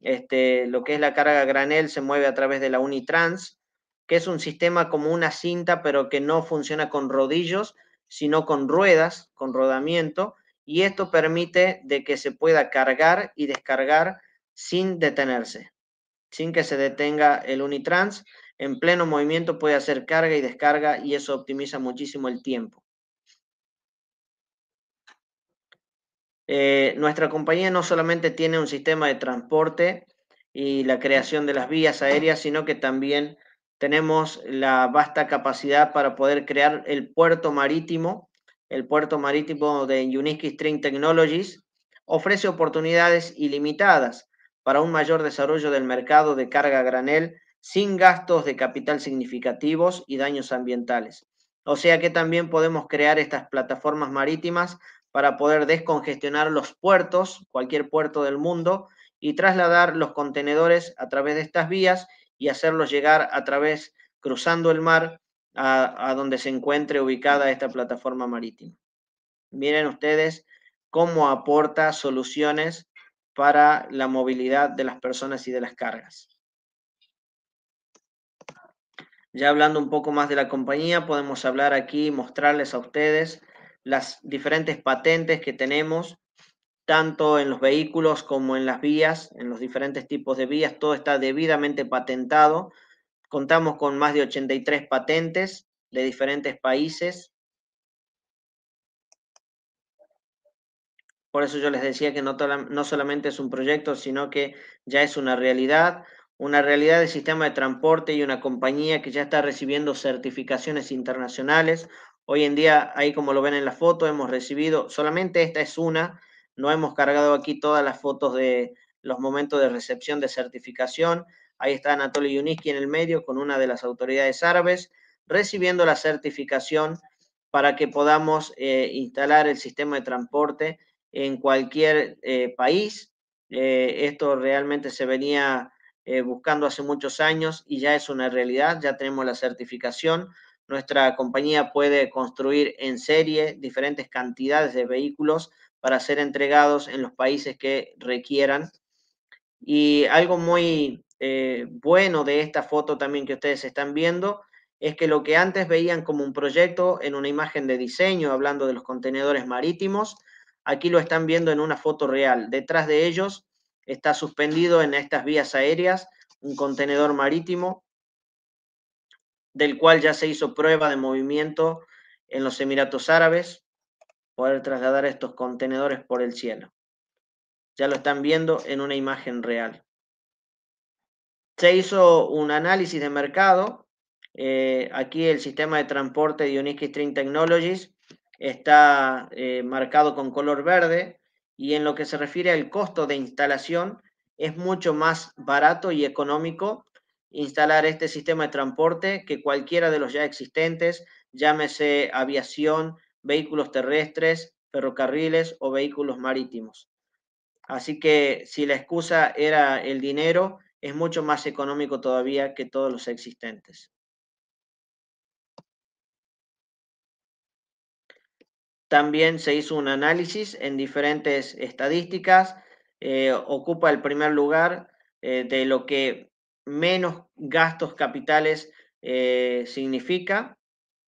Este, lo que es la carga granel se mueve a través de la Unitrans, que es un sistema como una cinta, pero que no funciona con rodillos, sino con ruedas, con rodamiento, y esto permite de que se pueda cargar y descargar sin detenerse, sin que se detenga el Unitrans. En pleno movimiento puede hacer carga y descarga y eso optimiza muchísimo el tiempo. Eh, nuestra compañía no solamente tiene un sistema de transporte y la creación de las vías aéreas, sino que también tenemos la vasta capacidad para poder crear el puerto marítimo. El puerto marítimo de Unique String Technologies ofrece oportunidades ilimitadas para un mayor desarrollo del mercado de carga granel sin gastos de capital significativos y daños ambientales. O sea que también podemos crear estas plataformas marítimas para poder descongestionar los puertos, cualquier puerto del mundo, y trasladar los contenedores a través de estas vías y hacerlos llegar a través, cruzando el mar, a, donde se encuentre ubicada esta plataforma marítima. Miren ustedes cómo aporta soluciones para la movilidad de las personas y de las cargas. Ya hablando un poco más de la compañía, podemos hablar aquí, y mostrarles a ustedes las diferentes patentes que tenemos, tanto en los vehículos como en las vías, en los diferentes tipos de vías, todo está debidamente patentado. Contamos con más de 83 patentes de diferentes países. Por eso yo les decía que no, no solamente es un proyecto, sino que ya es una realidad una realidad del sistema de transporte y una compañía que ya está recibiendo certificaciones internacionales, Hoy en día, ahí como lo ven en la foto, hemos recibido, solamente esta es una, no hemos cargado aquí todas las fotos de los momentos de recepción de certificación. Ahí está Anatoly Yuniski en el medio con una de las autoridades árabes recibiendo la certificación para que podamos eh, instalar el sistema de transporte en cualquier eh, país. Eh, esto realmente se venía buscando hace muchos años y ya es una realidad, ya tenemos la certificación. Nuestra compañía puede construir en serie diferentes cantidades de vehículos para ser entregados en los países que requieran. Y algo muy eh, bueno de esta foto también que ustedes están viendo es que lo que antes veían como un proyecto en una imagen de diseño, hablando de los contenedores marítimos, aquí lo están viendo en una foto real. Detrás de ellos está suspendido en estas vías aéreas un contenedor marítimo del cual ya se hizo prueba de movimiento en los Emiratos Árabes, poder trasladar estos contenedores por el cielo. Ya lo están viendo en una imagen real. Se hizo un análisis de mercado. Eh, aquí el sistema de transporte de Unique String Technologies está eh, marcado con color verde y en lo que se refiere al costo de instalación es mucho más barato y económico instalar este sistema de transporte que cualquiera de los ya existentes, llámese aviación, vehículos terrestres, ferrocarriles o vehículos marítimos. Así que si la excusa era el dinero, es mucho más económico todavía que todos los existentes. También se hizo un análisis en diferentes estadísticas. Eh, ocupa el primer lugar eh, de lo que menos gastos capitales eh, significa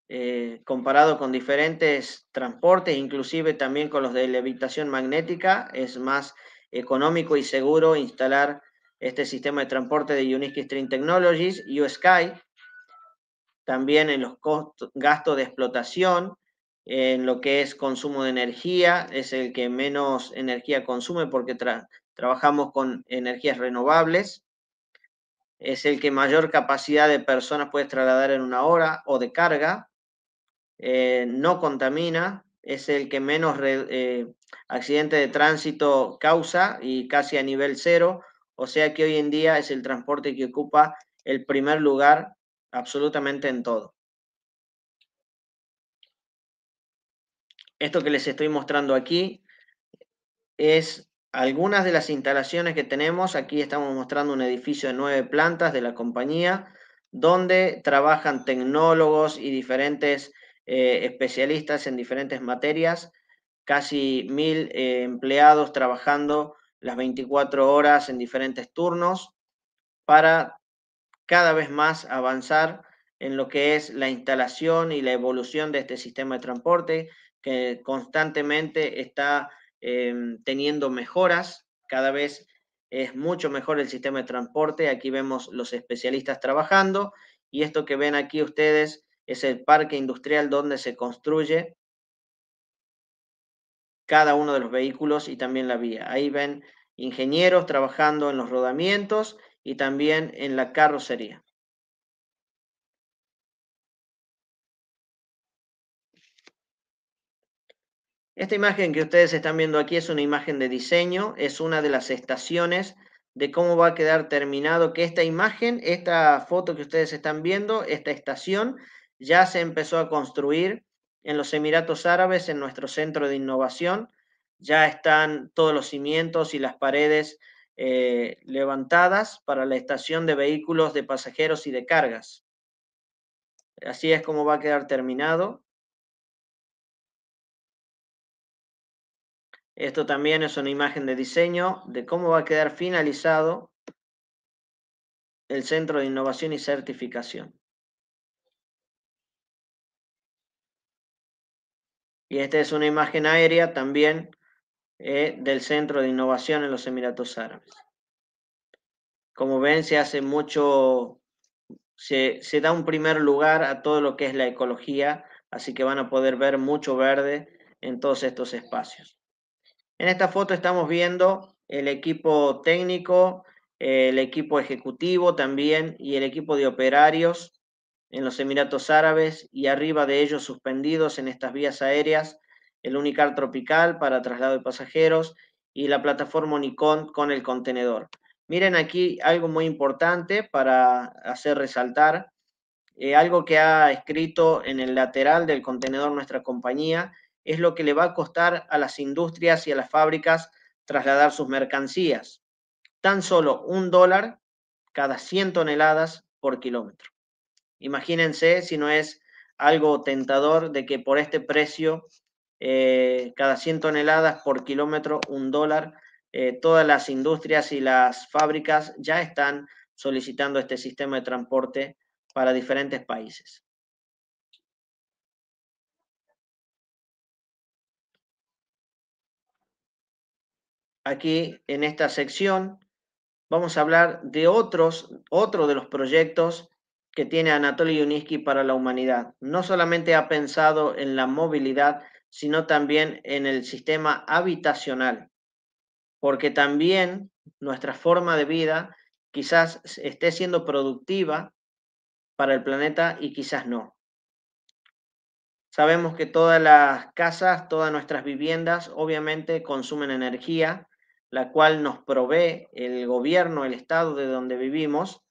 eh, comparado con diferentes transportes, inclusive también con los de levitación magnética, es más económico y seguro instalar este sistema de transporte de Unisky String Technologies, USky, también en los gastos de explotación, en lo que es consumo de energía, es el que menos energía consume porque trabajamos con energías renovables, es el que mayor capacidad de personas puedes trasladar en una hora o de carga, eh, no contamina, es el que menos accidente eh, accidentes de tránsito causa y casi a nivel cero, o sea que hoy en día es el transporte que ocupa el primer lugar absolutamente en todo. Esto que les estoy mostrando aquí es algunas de las instalaciones que tenemos, aquí estamos mostrando un edificio de nueve plantas de la compañía, donde trabajan tecnólogos y diferentes eh, especialistas en diferentes materias, casi mil eh, empleados trabajando las 24 horas en diferentes turnos para cada vez más avanzar en lo que es la instalación y la evolución de este sistema de transporte que constantemente está Em, teniendo mejoras, cada vez es mucho mejor el sistema de transporte, aquí vemos los especialistas trabajando y esto que ven aquí ustedes es el parque industrial donde se construye cada uno de los vehículos y también la vía. Ahí ven ingenieros trabajando en los rodamientos y también en la carrocería. Esta imagen que ustedes están viendo aquí es una imagen de diseño, es una de las estaciones de cómo va a quedar terminado, que esta imagen, esta foto que ustedes están viendo, esta estación, ya se empezó a construir en los Emiratos Árabes, en nuestro centro de innovación. Ya están todos los cimientos y las paredes eh, levantadas para la estación de vehículos, de pasajeros y de cargas. Así es como va a quedar terminado. Esto también es una imagen de diseño de cómo va a quedar finalizado el Centro de Innovación y Certificación. Y esta es una imagen aérea también eh, del Centro de Innovación en los Emiratos Árabes. Como ven, se hace mucho, se da un primer lugar a todo lo que es la ecología, así que van a poder ver mucho verde en todos estos espacios. En esta foto estamos viendo el equipo técnico, el equipo ejecutivo también y el equipo de operarios en los Emiratos Árabes y arriba de ellos suspendidos en estas vías aéreas el Unicar Tropical para traslado de pasajeros y la plataforma Unicon con el contenedor. Miren aquí algo muy importante para hacer resaltar, eh, algo que ha escrito en el lateral del contenedor nuestra compañía, es lo que le va a costar a las industrias y a las fábricas trasladar sus mercancías. Tan solo un dólar cada 100 toneladas por kilómetro. Imagínense si no es algo tentador de que por este precio, eh, cada 100 toneladas por kilómetro, un dólar, eh, todas las industrias y las fábricas ya están solicitando este sistema de transporte para diferentes países. aquí en esta sección vamos a hablar de otros, otro de los proyectos que tiene Anatoly Yuniski para la humanidad. No solamente ha pensado en la movilidad, sino también en el sistema habitacional, porque también nuestra forma de vida quizás esté siendo productiva para el planeta y quizás no. Sabemos que todas las casas, todas nuestras viviendas, obviamente consumen energía la cual nos provee el gobierno, el estado de donde vivimos,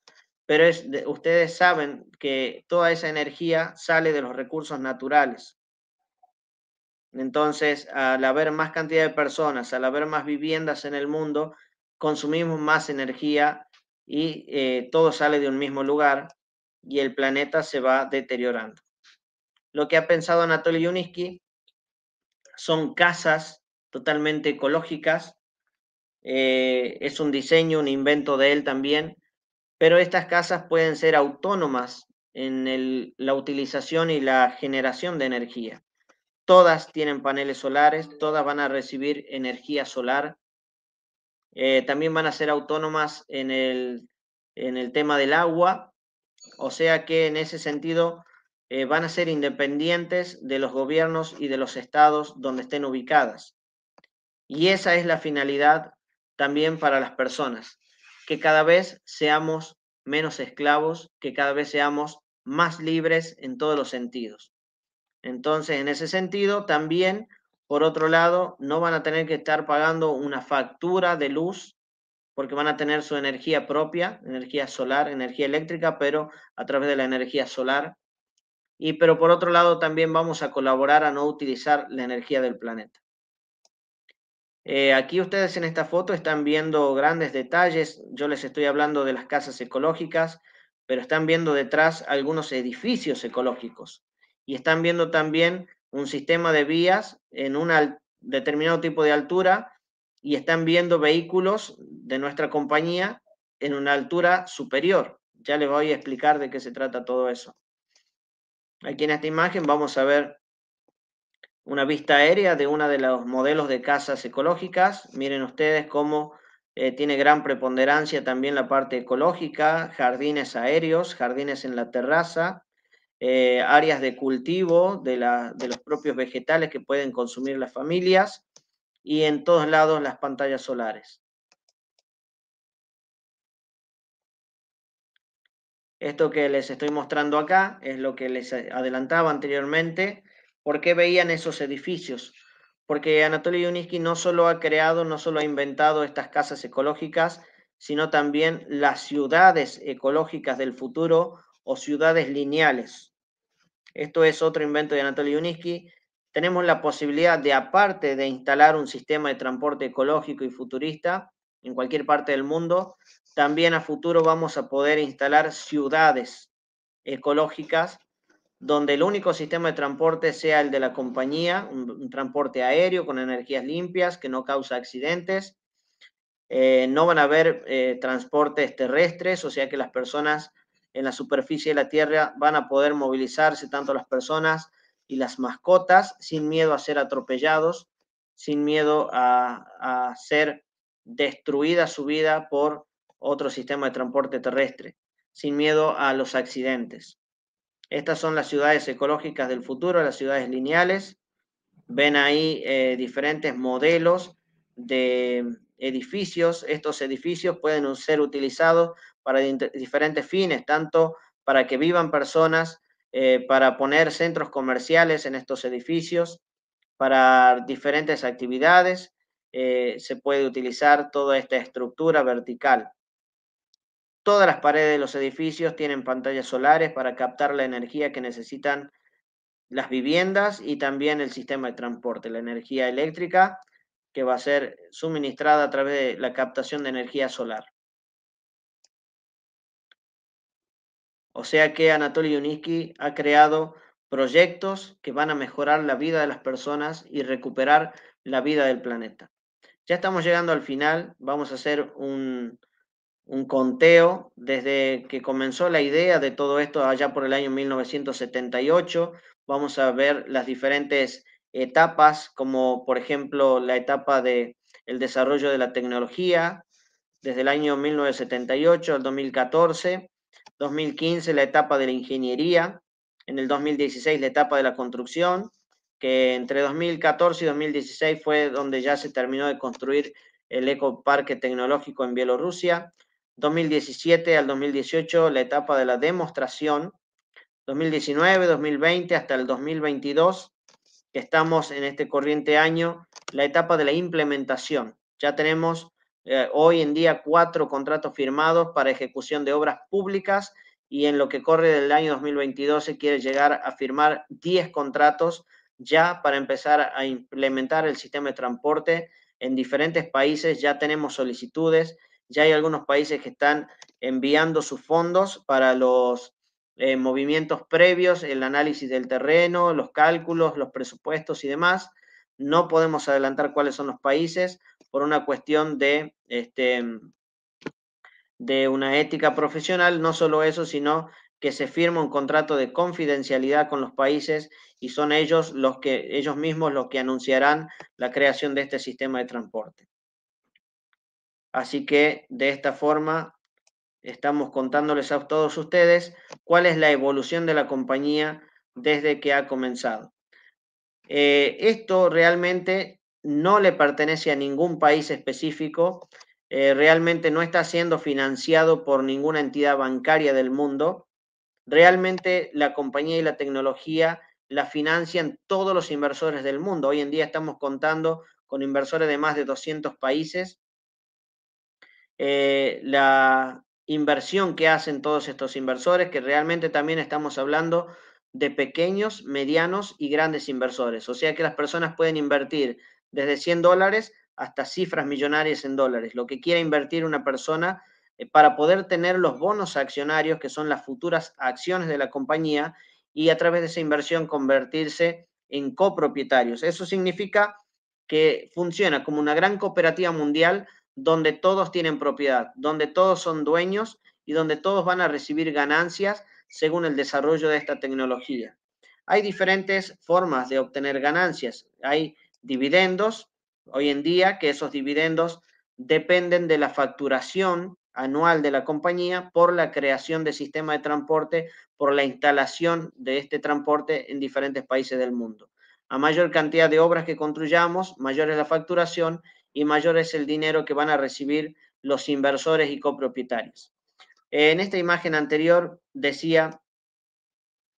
pero ustedes saben que toda esa energía sale de los recursos naturales. Entonces, al haber más cantidad de personas, al haber más viviendas en el mundo, consumimos más energía y eh, todo sale de un mismo lugar y el planeta se va deteriorando. Lo que ha pensado Anatoly Yuniski son casas totalmente ecológicas eh, es un diseño, un invento de él también, pero estas casas pueden ser autónomas en la utilización y la generación de energía. Todas tienen paneles solares, todas van a recibir energía solar. Eh, también van a ser autónomas en el, tema del agua, o sea que en ese sentido eh, van a ser independientes de los gobiernos y de los estados donde estén ubicadas. Y esa es la finalidad también para las personas, que cada vez seamos menos esclavos, que cada vez seamos más libres en todos los sentidos. Entonces, en ese sentido, también, por otro lado, no van a tener que estar pagando una factura de luz, porque van a tener su energía propia, energía solar, energía eléctrica, pero a través de la energía solar. Y pero por otro lado, también vamos a colaborar a no utilizar la energía del planeta. Eh, aquí ustedes en esta foto están viendo grandes detalles. Yo les estoy hablando de las casas ecológicas, pero están viendo detrás algunos edificios ecológicos. Y están viendo también un sistema de vías en un determinado tipo de altura y están viendo vehículos de nuestra compañía en una altura superior. Ya les voy a explicar de qué se trata todo eso. Aquí en esta imagen vamos a ver una vista aérea de uno de los modelos de casas ecológicas. Miren ustedes cómo eh, tiene gran preponderancia también la parte ecológica, jardines aéreos, jardines en la terraza, eh, áreas de cultivo de, de los propios vegetales que pueden consumir las familias y en todos lados las pantallas solares. Esto que les estoy mostrando acá es lo que les adelantaba anteriormente, ¿Por qué veían esos edificios? Porque Anatoly Yunitsky no solo ha creado, no solo ha inventado estas casas ecológicas, sino también las ciudades ecológicas del futuro o ciudades lineales. Esto es otro invento de Anatoly Yunitsky. Tenemos la posibilidad de, aparte de instalar un sistema de transporte ecológico y futurista en cualquier parte del mundo, también a futuro vamos a poder instalar ciudades ecológicas donde el único sistema de transporte sea el de la compañía, un, transporte aéreo con energías limpias que no causa accidentes. Eh, no van a haber eh, transportes terrestres, o sea que las personas en la superficie de la Tierra van a poder movilizarse, tanto las personas y las mascotas, sin miedo a ser atropellados, sin miedo a ser destruida su vida por otro sistema de transporte terrestre, sin miedo a los accidentes. Estas son las ciudades ecológicas del futuro, las ciudades lineales. Ven ahí eh, diferentes modelos de edificios. Estos edificios pueden ser utilizados para diferentes fines, tanto para que vivan personas, eh, para poner centros comerciales en estos edificios, para diferentes actividades. Eh, se puede utilizar toda esta estructura vertical. Todas las paredes de los edificios tienen pantallas solares para captar la energía que necesitan las viviendas y también el sistema de transporte, la energía eléctrica que va a ser suministrada a través de la captación de energía solar. O sea que Anatoly Yuniski ha creado proyectos que van a mejorar la vida de las personas y recuperar la vida del planeta. Ya estamos llegando al final, vamos a hacer un, un conteo desde que comenzó la idea de todo esto allá por el año 1978. Vamos a ver las diferentes etapas, como por ejemplo la etapa de desarrollo de la tecnología desde el año 1978 al 2014, 2015 la etapa de la ingeniería, en el 2016 la etapa de la construcción, que entre 2014 y 2016 fue donde ya se terminó de construir el eco ecoparque tecnológico en Bielorrusia, 2017 al 2018 la etapa de la demostración, 2019, 2020 hasta el 2022, estamos en este corriente año, la etapa de la implementación. Ya tenemos eh, hoy en día cuatro contratos firmados para ejecución de obras públicas y en lo que corre del año 2022 se quiere llegar a firmar 10 contratos ya para empezar a implementar el sistema de transporte en diferentes países. Ya tenemos solicitudes ya hay algunos países que están enviando sus fondos para los eh, movimientos previos, el análisis del terreno, los cálculos, los presupuestos y demás. No podemos adelantar cuáles son los países por una cuestión de, este, de una ética profesional. No solo eso, sino que se firma un contrato de confidencialidad con los países y son ellos los que ellos mismos los que anunciarán la creación de este sistema de transporte. Así que de esta forma estamos contándoles a todos ustedes cuál es la evolución de la compañía desde que ha comenzado. Eh, esto realmente no le pertenece a ningún país específico, eh, realmente no está siendo financiado por ninguna entidad bancaria del mundo. Realmente la compañía y la tecnología la financian todos los inversores del mundo. Hoy en día estamos contando con inversores de más de 200 países eh, la inversión que hacen todos estos inversores, que realmente también estamos hablando de pequeños, medianos y grandes inversores. O sea que las personas pueden invertir desde 100 dólares hasta cifras millonarias en dólares, lo que quiera invertir una persona eh, para poder tener los bonos accionarios, que son las futuras acciones de la compañía, y a través de esa inversión convertirse en copropietarios. Eso significa que funciona como una gran cooperativa mundial donde todos tienen propiedad, donde todos son dueños y donde todos van a recibir ganancias según el desarrollo de esta tecnología. Hay diferentes formas de obtener ganancias. Hay dividendos, hoy en día, que esos dividendos dependen de la facturación anual de la compañía por la creación de sistema de transporte, por la instalación de este transporte en diferentes países del mundo. A mayor cantidad de obras que construyamos, mayor es la facturación y mayor es el dinero que van a recibir los inversores y copropietarios. En esta imagen anterior decía,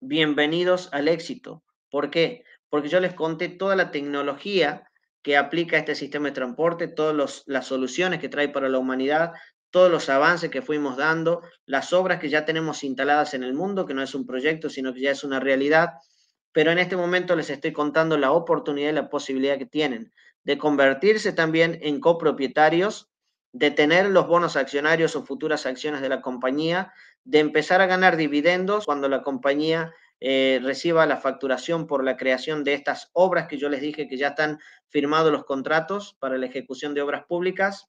bienvenidos al éxito. ¿Por qué? Porque yo les conté toda la tecnología que aplica este sistema de transporte, todas las soluciones que trae para la humanidad, todos los avances que fuimos dando, las obras que ya tenemos instaladas en el mundo, que no es un proyecto, sino que ya es una realidad, pero en este momento les estoy contando la oportunidad y la posibilidad que tienen de convertirse también en copropietarios, de tener los bonos accionarios o futuras acciones de la compañía, de empezar a ganar dividendos cuando la compañía eh, reciba la facturación por la creación de estas obras que yo les dije que ya están firmados los contratos para la ejecución de obras públicas.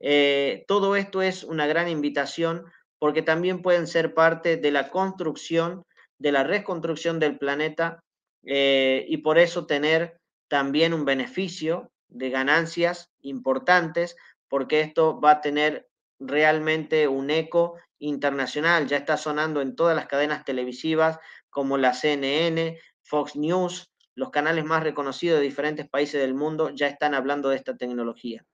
Eh, todo esto es una gran invitación porque también pueden ser parte de la construcción de la reconstrucción del planeta eh, y por eso tener también un beneficio de ganancias importantes, porque esto va a tener realmente un eco internacional. Ya está sonando en todas las cadenas televisivas como la CNN, Fox News, los canales más reconocidos de diferentes países del mundo ya están hablando de esta tecnología.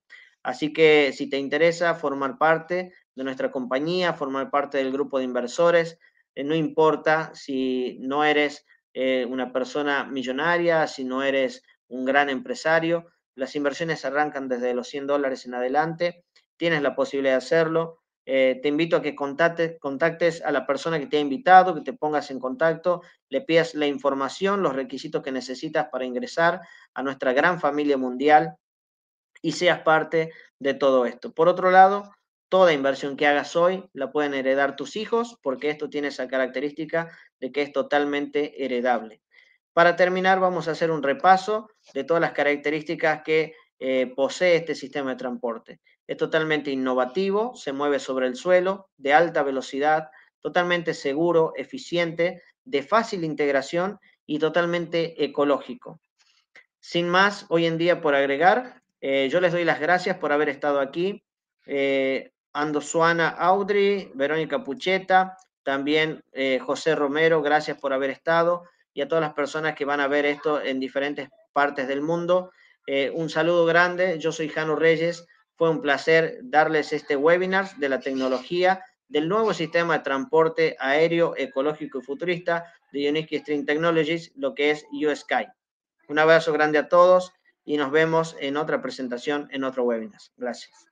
Así que si te interesa formar parte de nuestra compañía, formar parte del grupo de inversores, eh, no importa si no eres eh, una persona millonaria, si no eres un gran empresario, las inversiones arrancan desde los 100 dólares en adelante, tienes la posibilidad de hacerlo. Eh, te invito a que contactes, contactes a la persona que te ha invitado, que te pongas en contacto, le pidas la información, los requisitos que necesitas para ingresar a nuestra gran familia mundial y seas parte de todo esto. Por otro lado, toda inversión que hagas hoy la pueden heredar tus hijos porque esto tiene esa característica de que es totalmente heredable. Para terminar, vamos a hacer un repaso de todas las características que eh, posee este sistema de transporte. Es totalmente innovativo, se mueve sobre el suelo, de alta velocidad, totalmente seguro, eficiente, de fácil integración y totalmente ecológico. Sin más, hoy en día por agregar, eh, yo les doy las gracias por haber estado aquí. Eh, Suana Audrey, Verónica Pucheta, también eh, José Romero, gracias por haber estado y a todas las personas que van a ver esto en diferentes partes del mundo. Eh, un saludo grande, yo soy Jano Reyes, fue un placer darles este webinar de la tecnología del nuevo sistema de transporte aéreo ecológico y futurista de Unique String Technologies, lo que es USky. Un abrazo grande a todos y nos vemos en otra presentación, en otro webinar. Gracias.